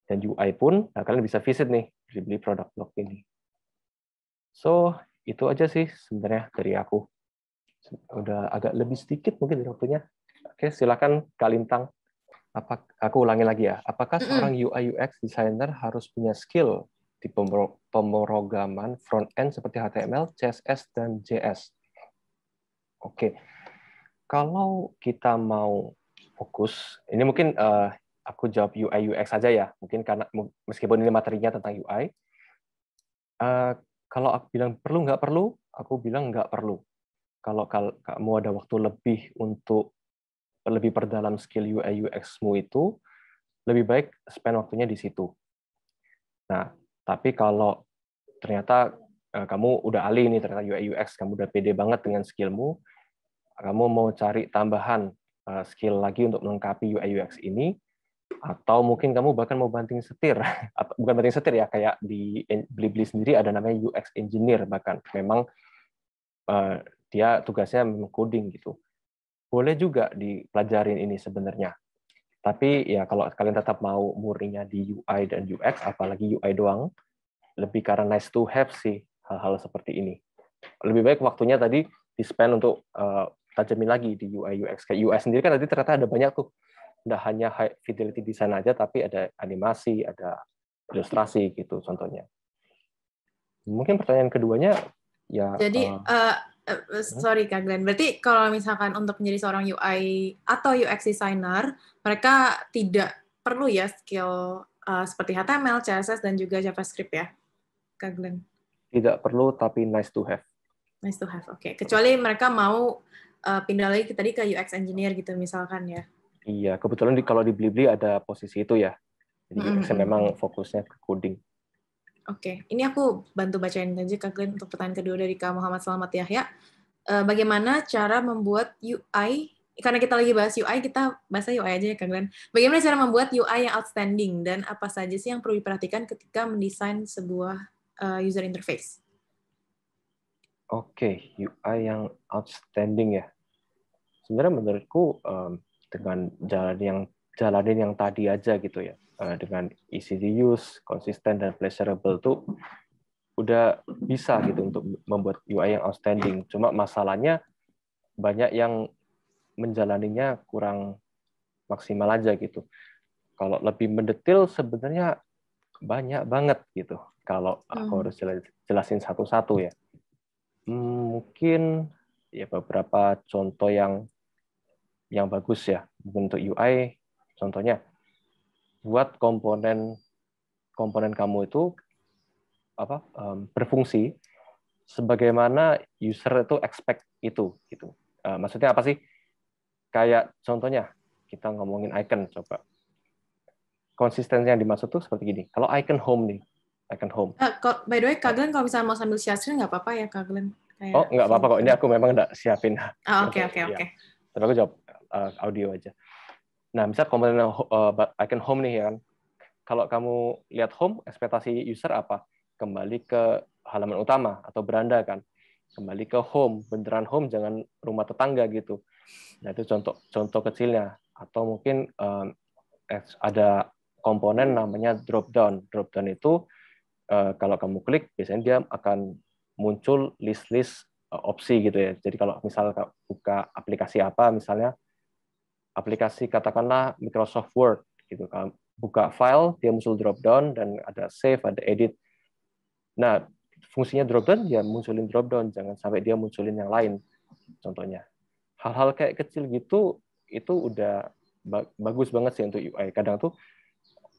dan UI pun, nah kalian bisa visit nih Blibli Product Blog ini. So, itu aja sih sebenarnya dari aku. Udah agak lebih sedikit mungkin dari waktunya. Oke, silakan Kak Lintang. Apa, aku ulangi lagi ya. Apakah seorang UI UX designer harus punya skill di pemrograman front end seperti HTML, CSS, dan JS? Oke, kalau kita mau fokus, ini mungkin uh, aku jawab UI UX saja ya, mungkin karena meskipun ini materinya tentang UI. Uh, eh, kalau aku bilang perlu nggak perlu, aku bilang nggak perlu. Kalau kamu ada waktu lebih untuk lebih perdalam skill UI UX-mu itu, lebih baik spend waktunya di situ. Nah, tapi kalau ternyata eh, kamu udah ahli ini ternyata UI UX, kamu udah pede banget dengan skillmu, kamu mau cari tambahan eh, skill lagi untuk melengkapi UI UX ini, atau mungkin kamu bahkan mau banting setir, bukan banting setir ya, kayak di beli beli sendiri ada namanya UX engineer bahkan memang eh, dia tugasnya coding gitu. Boleh juga dipelajarin ini sebenarnya. Tapi ya kalau kalian tetap mau murninya di UI dan UX, apalagi UI doang, lebih karena nice to have sih hal-hal seperti ini. Lebih baik waktunya tadi di spend untuk eh, tajamin lagi di UI UX kayak UI sendiri kan tadi ternyata ada banyak tuh tidak hanya high fidelity design aja tapi ada animasi ada ilustrasi gitu contohnya mungkin pertanyaan keduanya ya jadi uh, uh, sorry kak Glenn berarti kalau misalkan untuk menjadi seorang UI atau UX designer mereka tidak perlu ya skill uh, seperti HTML CSS dan juga JavaScript ya kak Glenn tidak perlu tapi nice to have nice to have oke okay. kecuali mereka mau uh, pindah lagi ke, tadi ke UX engineer gitu misalkan ya. Iya, kebetulan di, kalau di Blibli ada posisi itu ya. Jadi mm -hmm. memang fokusnya ke coding. Oke, okay. ini aku bantu bacain aja Kak Glenn untuk pertanyaan kedua dari Kak Muhammad Selamat Yahya. Uh, bagaimana cara membuat UI karena kita lagi bahas UI, kita bahas UI aja ya, Kak Glenn. Bagaimana cara membuat UI yang outstanding dan apa saja sih yang perlu diperhatikan ketika mendesain sebuah uh, user interface? Oke, okay, UI yang outstanding ya. Sebenarnya menurutku um, dengan jalan yang jalanin yang tadi aja gitu ya, uh, dengan easy to use, konsisten dan pleasurable tuh udah bisa gitu untuk membuat UI yang outstanding. Cuma masalahnya banyak yang menjalaninya kurang maksimal aja gitu. Kalau lebih mendetil sebenarnya banyak banget gitu. Kalau aku hmm. harus jelasin satu-satu ya. Hmm, mungkin ya beberapa contoh yang yang bagus ya untuk UI contohnya buat komponen komponen kamu itu apa um, berfungsi sebagaimana user itu expect itu gitu uh, maksudnya apa sih kayak contohnya kita ngomongin icon coba konsistensi yang dimaksud tuh seperti gini kalau icon home nih Second home. Uh, kok, by the way, Kak Glenn kalau misalnya mau sambil siasrin nggak apa-apa ya Kak Glenn? Kayak oh, nggak apa-apa kok. Ini aku memang nggak siapin. Ah, oke, oke, oke. Iya. Terus aku jawab uh, audio aja. Nah, misal komponen uh, icon home nih ya kan. Kalau kamu lihat home, ekspektasi user apa? Kembali ke halaman utama atau beranda kan. Kembali ke home, beneran home, jangan rumah tetangga gitu. Nah, itu contoh contoh kecilnya. Atau mungkin um, ada komponen namanya drop down. Drop down itu Eh, kalau kamu klik biasanya dia akan muncul list-list eh, opsi gitu ya. Jadi kalau misal buka aplikasi apa misalnya aplikasi katakanlah Microsoft Word gitu kan buka file dia muncul drop down dan ada save ada edit. Nah, fungsinya drop down dia munculin drop down jangan sampai dia munculin yang lain contohnya. Hal-hal kayak kecil gitu itu udah bagus banget sih untuk UI. Kadang tuh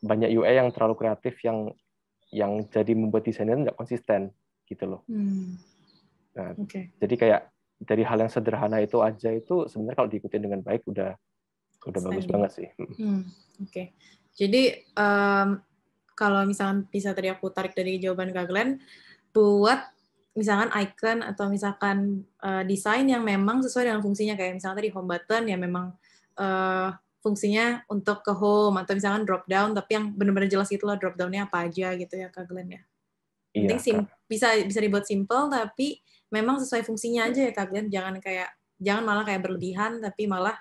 banyak UI yang terlalu kreatif yang yang jadi membuat desainnya tidak konsisten gitu loh. Hmm. Nah, okay. jadi kayak dari hal yang sederhana itu aja itu sebenarnya kalau diikuti dengan baik udah udah bagus banget sih. Hmm. hmm oke, okay. jadi um, kalau misalkan bisa tadi aku tarik dari jawaban Kak Glenn, buat misalkan icon atau misalkan uh, desain yang memang sesuai dengan fungsinya kayak misalkan tadi home button ya memang uh, fungsinya untuk ke home atau misalkan drop down tapi yang benar-benar jelas itu loh drop downnya apa aja gitu ya Kak Glenn ya. Iya, kak. sim- bisa bisa dibuat simple tapi memang sesuai fungsinya aja ya Kak Glenn jangan kayak jangan malah kayak berlebihan tapi malah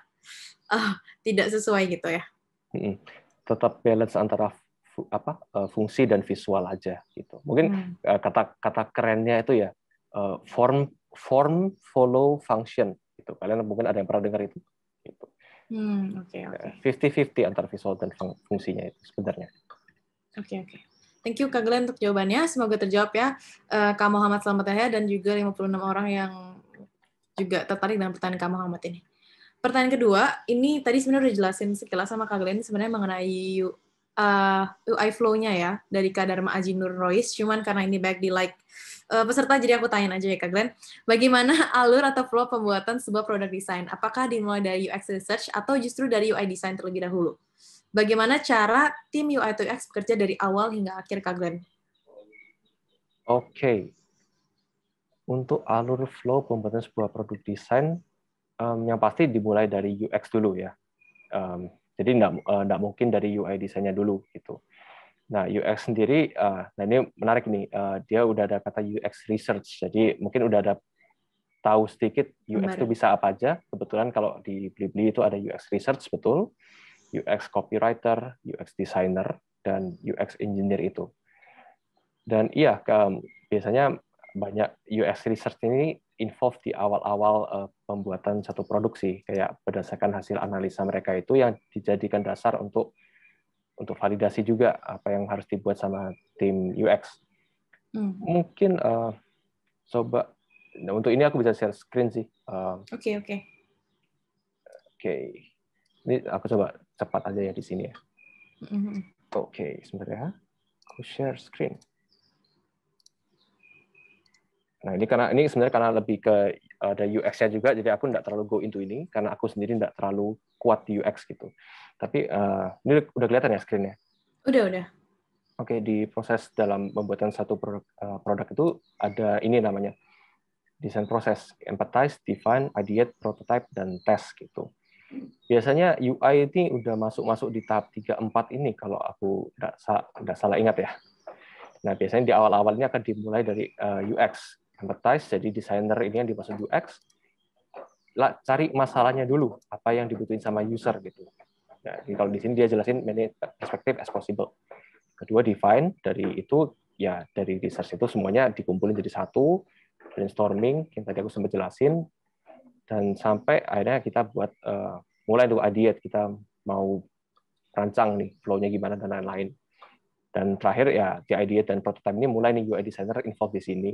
uh, tidak sesuai gitu ya. Tetap balance antara apa eh, fungsi dan visual aja gitu. Mungkin hmm. Eh, kata kata kerennya itu ya form form follow function gitu. Kalian mungkin ada yang pernah dengar itu. Gitu. Hmm, oke okay, ya, oke. Okay. 50 antara visual dan fung fungsinya itu sebenarnya. Oke okay, oke. Okay. Thank you Kak Glenn untuk jawabannya. Semoga terjawab ya uh, Kak Muhammad Selamat ya dan juga 56 orang yang juga tertarik dengan pertanyaan Kak Muhammad ini. Pertanyaan kedua, ini tadi sebenarnya udah jelasin sekilas sama Kak Glenn sebenarnya mengenai uh, eh, UI flow-nya ya dari Kak Dharma Nur Royce. Cuman karena ini baik di like uh, peserta, jadi aku tanya aja ya Kak Glenn. Bagaimana alur atau flow pembuatan sebuah produk desain? Apakah dimulai dari UX research atau justru dari UI design terlebih dahulu? Bagaimana cara tim UI atau UX bekerja dari awal hingga akhir Kak Glenn? Oke. Okay. Untuk alur flow pembuatan sebuah produk desain, um, yang pasti dimulai dari UX dulu ya. Um, jadi tidak eh, mungkin dari UI desainnya dulu gitu. Nah, UX sendiri, uh, nah ini menarik nih, uh, dia udah ada kata UX research, jadi mungkin udah ada tahu sedikit UX itu bisa apa aja. Kebetulan kalau di Blibli itu ada UX research betul, UX copywriter, UX designer, dan UX engineer itu. Dan iya, ke, biasanya banyak UX research ini involved di awal-awal uh, pembuatan satu produksi kayak berdasarkan hasil analisa mereka itu yang dijadikan dasar untuk untuk validasi juga apa yang harus dibuat sama tim UX hmm. mungkin uh, coba nah, untuk ini aku bisa share screen sih eh. oke uh, oke okay, oke okay. ini aku coba cepat aja ya di sini ya mm -hmm. oke okay, sebentar ya aku share screen oke Nah ini karena ini sebenarnya karena lebih ke ada UX-nya juga, jadi aku tidak terlalu go into ini karena aku sendiri tidak terlalu kuat di UX gitu. Tapi uh, ini udah kelihatan ya screen-nya? Udah udah. Oke okay, di proses dalam pembuatan satu produk, uh, produk itu ada ini namanya desain proses, empathize, define, ideate, prototype, dan test gitu. Biasanya UI ini udah masuk-masuk di tahap 3-4 ini kalau aku nggak salah, ingat ya. Nah biasanya di awal-awalnya akan dimulai dari eh, UX empathize, jadi desainer ini yang dimaksud UX, lah, cari masalahnya dulu, apa yang dibutuhin sama user gitu. Nah, kalau di sini dia jelasin many perspective as possible. Kedua define dari itu ya dari research itu semuanya dikumpulin jadi satu brainstorming yang tadi aku sempat jelasin dan sampai akhirnya kita buat uh, mulai untuk ideate kita mau rancang nih flow-nya gimana dan lain-lain. Dan terakhir ya di idea dan prototype ini mulai nih UI designer involved di sini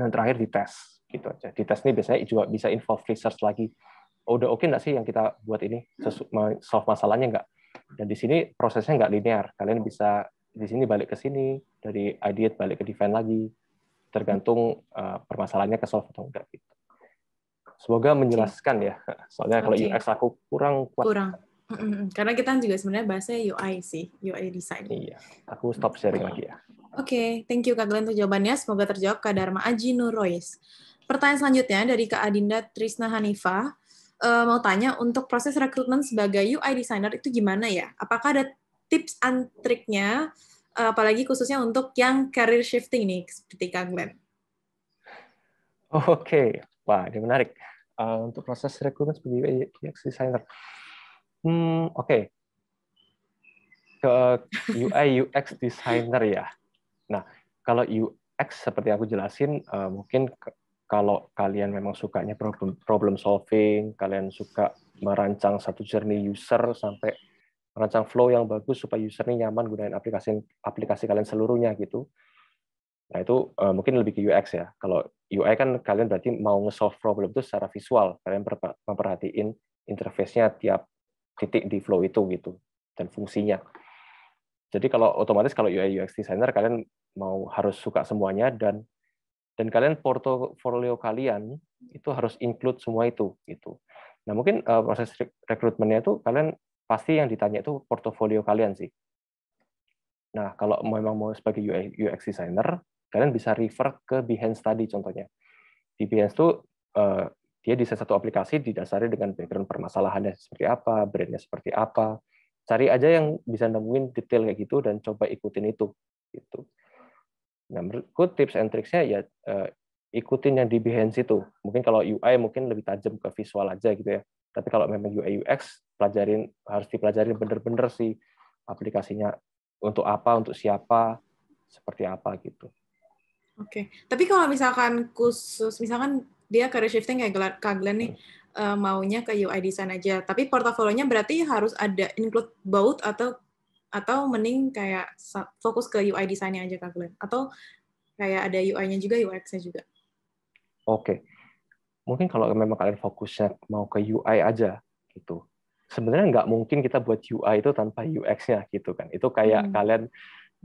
dan terakhir dites gitu aja. Dites ini biasanya juga bisa involve research lagi. Oh, udah oke okay nggak sih yang kita buat ini solve masalahnya nggak? Dan di sini prosesnya nggak linear. Kalian bisa di sini balik ke sini dari idea balik ke define lagi tergantung uh, permasalahannya ke solve atau enggak gitu. Semoga menjelaskan ya. Soalnya okay. kalau UX aku kurang kuat. Kurang. Karena kita juga sebenarnya bahasnya UI sih, UI design. Iya, aku stop sharing lagi ya. Oke, okay. thank you Kak Glenn untuk jawabannya. Semoga terjawab Kak Dharma Aji Nurois. Pertanyaan selanjutnya dari Kak Adinda Trisna Hanifah eh, Uh, mau tanya untuk proses rekrutmen sebagai UI designer itu gimana ya? Apakah ada tips and triknya uh, apalagi khususnya untuk yang career shifting nih seperti Kak Glenn? Oke, okay. wah ini menarik. Uh, untuk proses rekrutmen sebagai UX designer. Hmm, oke. Okay. Ke UI UX designer ya. Nah, kalau UX seperti aku jelasin eh, mungkin kalau kalian memang sukanya problem problem solving, kalian suka merancang satu journey user sampai merancang flow yang bagus supaya usernya nyaman gunain aplikasi aplikasi kalian seluruhnya gitu. Nah, itu eh, mungkin lebih ke UX ya. Kalau UI kan kalian berarti mau nge-solve problem itu secara visual. Kalian memperhatiin interface-nya tiap titik di flow itu gitu dan fungsinya. Jadi kalau otomatis kalau UI UX designer kalian mau harus suka semuanya dan dan kalian portofolio kalian itu harus include semua itu gitu. Nah, mungkin uh, proses rekrutmennya itu kalian pasti yang ditanya itu portofolio kalian sih. Nah, kalau memang mau sebagai UI UX designer, kalian bisa refer ke Behance tadi contohnya. Di Behance tuh uh, dia di satu aplikasi didasari dengan background permasalahannya seperti apa, brandnya seperti apa. Cari aja yang bisa nemuin detail kayak gitu dan coba ikutin itu. Gitu. Nah, menurutku tips and tricksnya ya eh, ikutin yang di behind situ Mungkin kalau UI mungkin lebih tajam ke visual aja gitu ya. Tapi kalau memang UI UX pelajarin harus dipelajarin bener-bener sih aplikasinya untuk apa, untuk siapa, seperti apa gitu. Oke, tapi kalau misalkan khusus misalkan dia career shifting kayak Kak Glenn nih uh, maunya ke UI design aja. Tapi portofolionya berarti harus ada include both atau atau mending kayak fokus ke UI desainnya aja Kak atau kayak ada UI-nya juga UX-nya juga. Oke. Okay. Mungkin kalau memang kalian fokusnya mau ke UI aja gitu. Sebenarnya nggak mungkin kita buat UI itu tanpa UX-nya gitu kan. Itu kayak hmm. kalian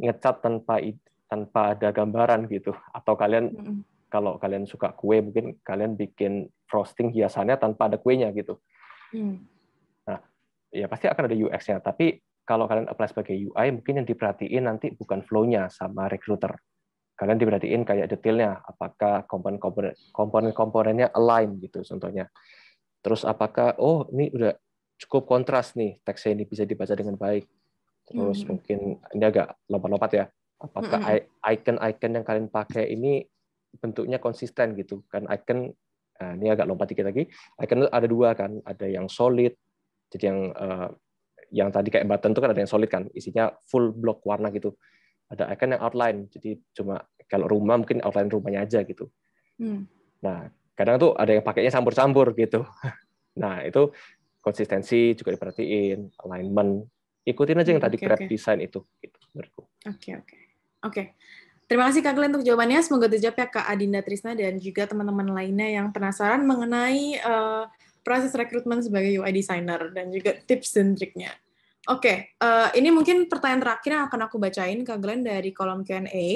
ngecat tanpa tanpa ada gambaran gitu atau kalian hmm kalau kalian suka kue mungkin kalian bikin frosting hiasannya tanpa ada kuenya gitu. Hmm. Nah, ya pasti akan ada UX-nya, tapi kalau kalian apply sebagai UI mungkin yang diperhatiin nanti bukan flow-nya sama recruiter. Kalian diperhatiin kayak detailnya, apakah komponen-komponennya komponen align gitu contohnya. Terus apakah oh ini udah cukup kontras nih teksnya ini bisa dibaca dengan baik. Terus hmm. mungkin ini agak lompat-lompat ya. Apakah hmm. icon-icon yang kalian pakai ini bentuknya konsisten gitu kan icon nah ini agak lompat dikit lagi icon ada dua kan ada yang solid jadi yang eh, yang tadi kayak button itu kan ada yang solid kan isinya full block warna gitu ada icon yang outline jadi cuma kalau rumah mungkin outline rumahnya aja gitu hmm. nah kadang tuh ada yang pakainya campur-campur gitu nah itu konsistensi juga diperhatiin alignment ikutin aja yang okay, hmm, tadi okay, grab design itu gitu menurutku oke okay, oke okay. oke okay. Terima kasih Kak Glenn untuk jawabannya. Semoga terjawab ya Kak Adinda Trisna dan juga teman-teman lainnya yang penasaran mengenai uh, proses rekrutmen sebagai UI designer dan juga tips dan triknya. Oke, okay, uh, eh, ini mungkin pertanyaan terakhir yang akan aku bacain Kak Glenn dari kolom Q&A.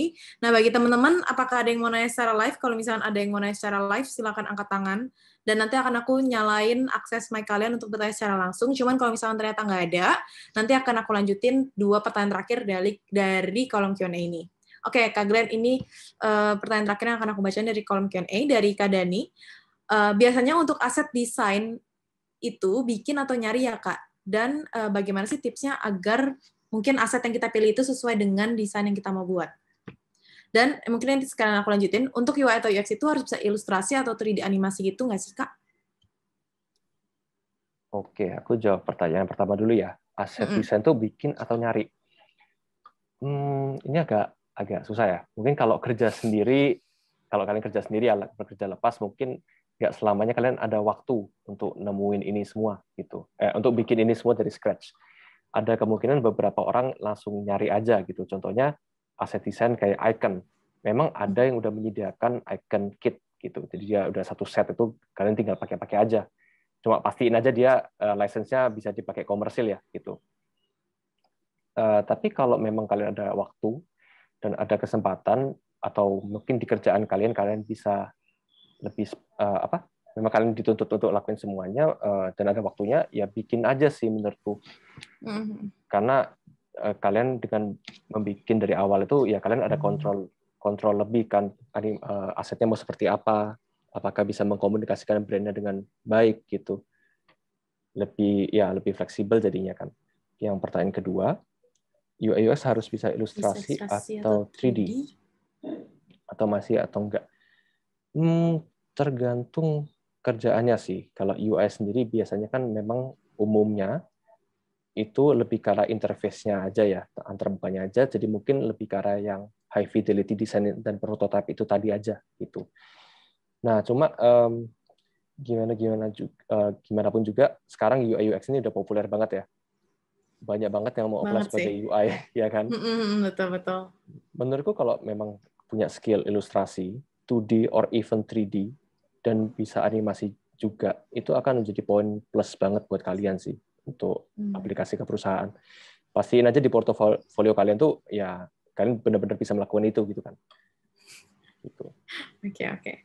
Nah, bagi teman-teman, apakah ada yang mau nanya secara live? Kalau misalnya ada yang mau nanya secara live, silakan angkat tangan. Dan nanti akan aku nyalain akses mic kalian untuk bertanya secara langsung. Cuman kalau misalnya ternyata nggak ada, nanti akan aku lanjutin dua pertanyaan terakhir dari, dari kolom Q&A ini. Oke, okay, Kak Glenn, ini uh, pertanyaan terakhir yang akan aku bacain dari kolom Q&A dari Kak Dani. Uh, biasanya untuk aset desain itu bikin atau nyari ya, Kak? Dan uh, bagaimana sih tipsnya agar mungkin aset yang kita pilih itu sesuai dengan desain yang kita mau buat? Dan eh, mungkin nanti sekarang aku lanjutin, untuk UI atau UX itu harus bisa ilustrasi atau 3D animasi gitu nggak sih, Kak? Oke, aku jawab pertanyaan pertama dulu ya. Aset mm -hmm. desain tuh bikin atau nyari? Hmm, ini agak agak susah ya. Mungkin kalau kerja sendiri, kalau kalian kerja sendiri alat ya, bekerja lepas mungkin nggak selamanya kalian ada waktu untuk nemuin ini semua gitu. Eh, untuk bikin ini semua dari scratch. Ada kemungkinan beberapa orang langsung nyari aja gitu. Contohnya aset desain kayak icon. Memang ada yang udah menyediakan icon kit gitu. Jadi dia udah satu set itu kalian tinggal pakai-pakai aja. Cuma pastiin aja dia uh, eh, license bisa dipakai komersil ya gitu. Uh, tapi kalau memang kalian ada waktu dan ada kesempatan atau mungkin di kerjaan kalian kalian bisa lebih uh, apa memang kalian dituntut untuk lakuin semuanya uh, dan ada waktunya ya bikin aja sih menurutku mm-hmm. karena uh, kalian dengan membuat dari awal itu ya kalian ada mm-hmm. kontrol kontrol lebih kan uh, asetnya mau seperti apa apakah bisa mengkomunikasikan brandnya dengan baik gitu lebih ya lebih fleksibel jadinya kan yang pertanyaan kedua UI UX harus bisa ilustrasi, ilustrasi atau, atau 3D. 3D atau masih atau enggak. Hmm, tergantung kerjaannya sih. Kalau UI sendiri biasanya kan memang umumnya itu lebih karena interface-nya aja ya, antar bukanya aja. Jadi mungkin lebih karena yang high fidelity design dan prototype itu tadi aja itu. Nah, cuma um, gimana gimana juga uh, eh, gimana pun juga sekarang UI UX ini udah populer banget ya banyak banget yang mau apply sebagai UI ya kan betul betul menurutku kalau memang punya skill ilustrasi 2D or even 3D dan bisa animasi juga itu akan menjadi poin plus banget buat kalian sih untuk hmm. aplikasi ke perusahaan pastiin aja di portofolio kalian tuh ya kalian benar-benar bisa melakukan itu gitu kan gitu oke okay, oke okay.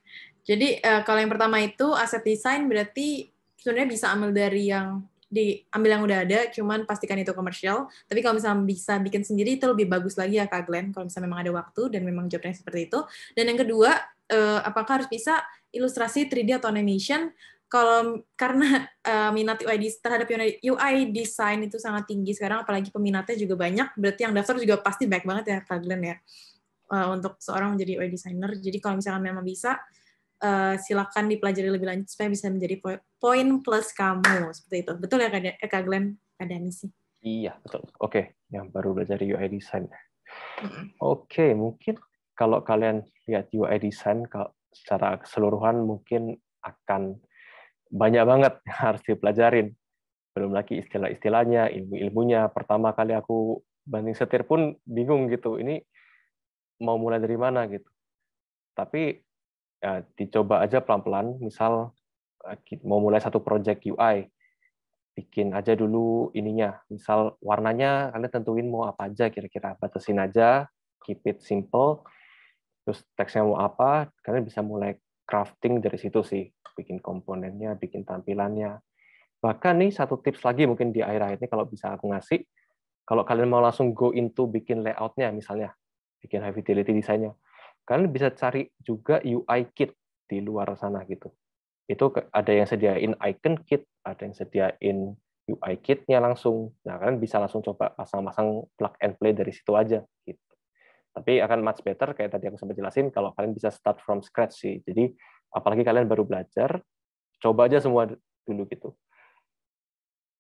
jadi eh, kalau yang pertama itu aset desain berarti sebenarnya bisa ambil dari yang diambil yang udah ada, cuman pastikan itu komersial. Tapi kalau misalnya bisa bikin sendiri itu lebih bagus lagi ya Kak Glenn, kalau misalnya memang ada waktu dan memang jobnya seperti itu. Dan yang kedua, eh, apakah harus bisa ilustrasi 3D atau animation? Kalau karena uh, minat UI terhadap UI design itu sangat tinggi sekarang, apalagi peminatnya juga banyak, berarti yang daftar juga pasti banyak banget ya Kak Glenn ya. Uh, untuk seorang menjadi UI designer. Jadi kalau misalnya memang bisa, Eh, silakan dipelajari lebih lanjut supaya bisa menjadi poin plus kamu seperti itu. Betul ya Kak, eh, Glenn, Kak Glenn? sih. Iya, betul. Oke, okay. yang baru belajar UI design. Oke, okay, mungkin kalau kalian lihat UI design secara keseluruhan mungkin akan banyak banget yang harus dipelajarin. Belum lagi istilah-istilahnya, ilmu-ilmunya. Pertama kali aku banding setir pun bingung gitu. Ini mau mulai dari mana gitu. Tapi ya, dicoba aja pelan-pelan misal eh, mau mulai satu project UI bikin aja dulu ininya misal warnanya kalian tentuin mau apa aja kira-kira batasin aja keep it simple terus teksnya mau apa kalian bisa mulai crafting dari situ sih bikin komponennya bikin tampilannya bahkan nih satu tips lagi mungkin di akhir-akhir ini kalau bisa aku ngasih kalau kalian mau langsung go into bikin layoutnya misalnya bikin high fidelity desainnya Kalian bisa cari juga UI kit di luar sana gitu. Itu ada yang sediain icon kit, ada yang sediain UI kitnya langsung. Nah, kalian bisa langsung coba pasang-pasang plug and play dari situ aja gitu. Tapi akan much better kayak tadi aku sempat jelasin kalau kalian bisa start from scratch sih. Jadi apalagi kalian baru belajar, coba aja semua dulu gitu.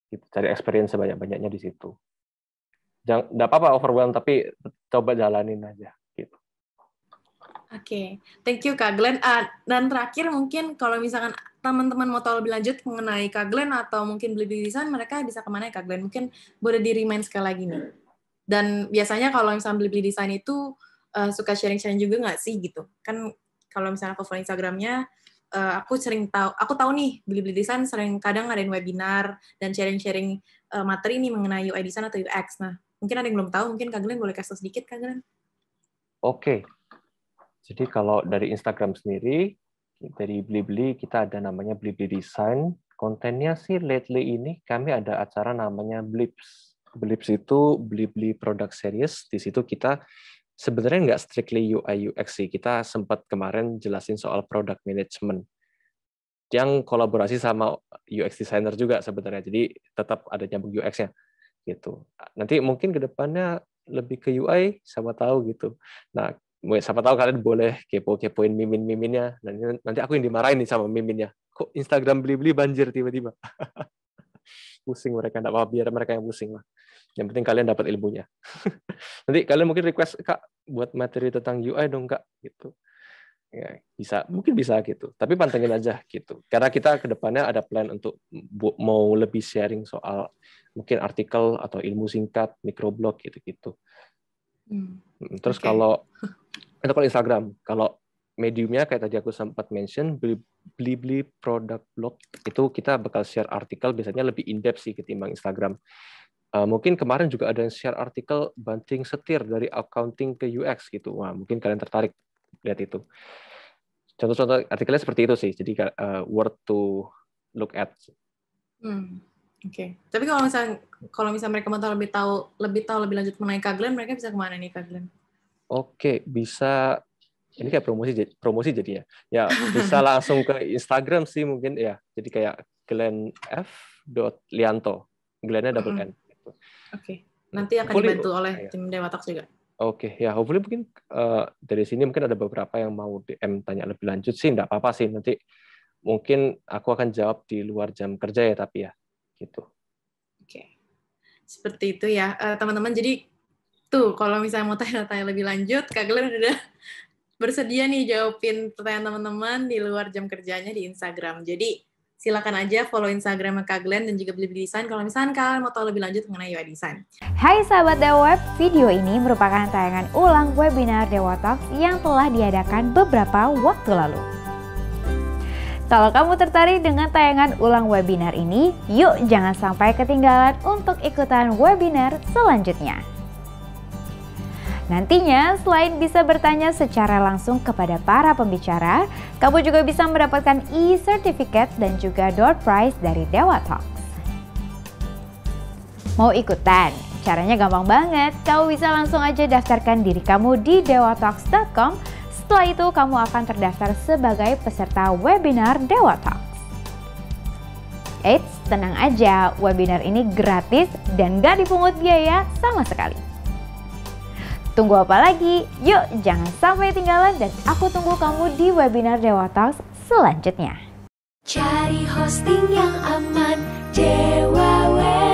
Gitu, cari experience sebanyak-banyaknya di situ. Jangan, apa-apa overwhelm, tapi coba jalanin aja. Oke, okay. thank you Kak Glenn. Uh, dan terakhir mungkin kalau misalkan teman-teman mau tahu lebih lanjut mengenai Kak Glenn atau mungkin beli beli desain, mereka bisa kemana ya Kak Glenn? Mungkin boleh di-remind sekali lagi nih. Dan biasanya kalau misalnya beli-beli desain itu uh, suka sharing-sharing juga nggak sih gitu? Kan kalau misalnya aku follow Instagramnya, uh, aku sering tahu, aku tahu nih beli-beli desain sering kadang ngadain webinar dan sharing-sharing uh, materi nih mengenai UI desain atau UX. Nah, mungkin ada yang belum tahu, mungkin Kak Glenn boleh kasih sedikit Kak Glenn. Oke, jadi kalau dari Instagram sendiri, dari Blibli kita ada namanya Blibli Design. Kontennya sih lately ini kami ada acara namanya Blips. Blips itu Blibli Product Series. Di situ kita sebenarnya nggak strictly UI UX sih. Kita sempat kemarin jelasin soal product management yang kolaborasi sama UX designer juga sebenarnya. Jadi tetap ada nyambung UX-nya gitu. Nanti mungkin kedepannya lebih ke UI, sama tahu gitu. Nah, siapa tahu kalian boleh kepo-kepoin mimin-miminnya dan nanti aku yang dimarahin nih sama miminnya kok Instagram beli-beli banjir tiba-tiba pusing mereka tidak apa biar mereka yang pusing lah yang penting kalian dapat ilmunya nanti kalian mungkin request kak buat materi tentang UI dong kak gitu ya, bisa mungkin bisa gitu tapi pantengin aja gitu karena kita kedepannya ada plan untuk mau lebih sharing soal mungkin artikel atau ilmu singkat mikroblog gitu gitu hmm. hmm. terus okay. kalau atau kalau Instagram kalau mediumnya kayak tadi aku sempat mention beli beli, beli produk blog itu kita bakal share artikel biasanya lebih in depth sih ketimbang Instagram uh, mungkin kemarin juga ada yang share artikel banting setir dari accounting ke UX gitu wah mungkin kalian tertarik lihat itu contoh-contoh artikelnya seperti itu sih jadi uh, eh, worth to look at hmm. Oke, okay. tapi kalau misalnya kalau misalnya mereka mau tahu lebih tahu lebih tahu lebih lanjut mengenai Kaglen, mereka bisa kemana nih Kaglen? Oke, bisa ini kayak promosi promosi jadinya. Ya, bisa langsung ke Instagram sih mungkin ya. Jadi kayak Glenn F. Lianto. Glennnya double N. Gitu. Oke. Okay. Nanti akan hopefully, dibantu oleh ya. tim Dewa Talks juga. Oke, okay. ya hopefully mungkin uh, dari sini mungkin ada beberapa yang mau DM tanya lebih lanjut sih, nggak apa-apa sih. Nanti mungkin aku akan jawab di luar jam kerja ya, tapi ya gitu. Oke, okay. seperti itu ya, eh, teman-teman. Uh, teman -teman, jadi Tuh, kalau misalnya mau tanya-tanya lebih lanjut, Kak Glenn udah bersedia nih jawabin pertanyaan teman-teman di luar jam kerjanya di Instagram. Jadi silakan aja follow Instagram Kak Glenn dan juga beli-beli Design kalau misalnya kalian mau tahu lebih lanjut mengenai UI Design. Hai sahabat The Web, video ini merupakan tayangan ulang webinar Dewa Talks yang telah diadakan beberapa waktu lalu. Kalau kamu tertarik dengan tayangan ulang webinar ini, yuk jangan sampai ketinggalan untuk ikutan webinar selanjutnya. Nantinya, selain bisa bertanya secara langsung kepada para pembicara, kamu juga bisa mendapatkan e-certificate dan juga door prize dari Dewa Talks. Mau ikutan? Caranya gampang banget. Kamu bisa langsung aja daftarkan diri kamu di dewatalks.com. Setelah itu, kamu akan terdaftar sebagai peserta webinar Dewa Talks. Eits, tenang aja, webinar ini gratis dan gak dipungut biaya sama sekali. Tunggu apa lagi? Yuk, jangan sampai tinggalan dan aku tunggu kamu di webinar Dewa Talks selanjutnya. Cari hosting yang aman, Dewa Web.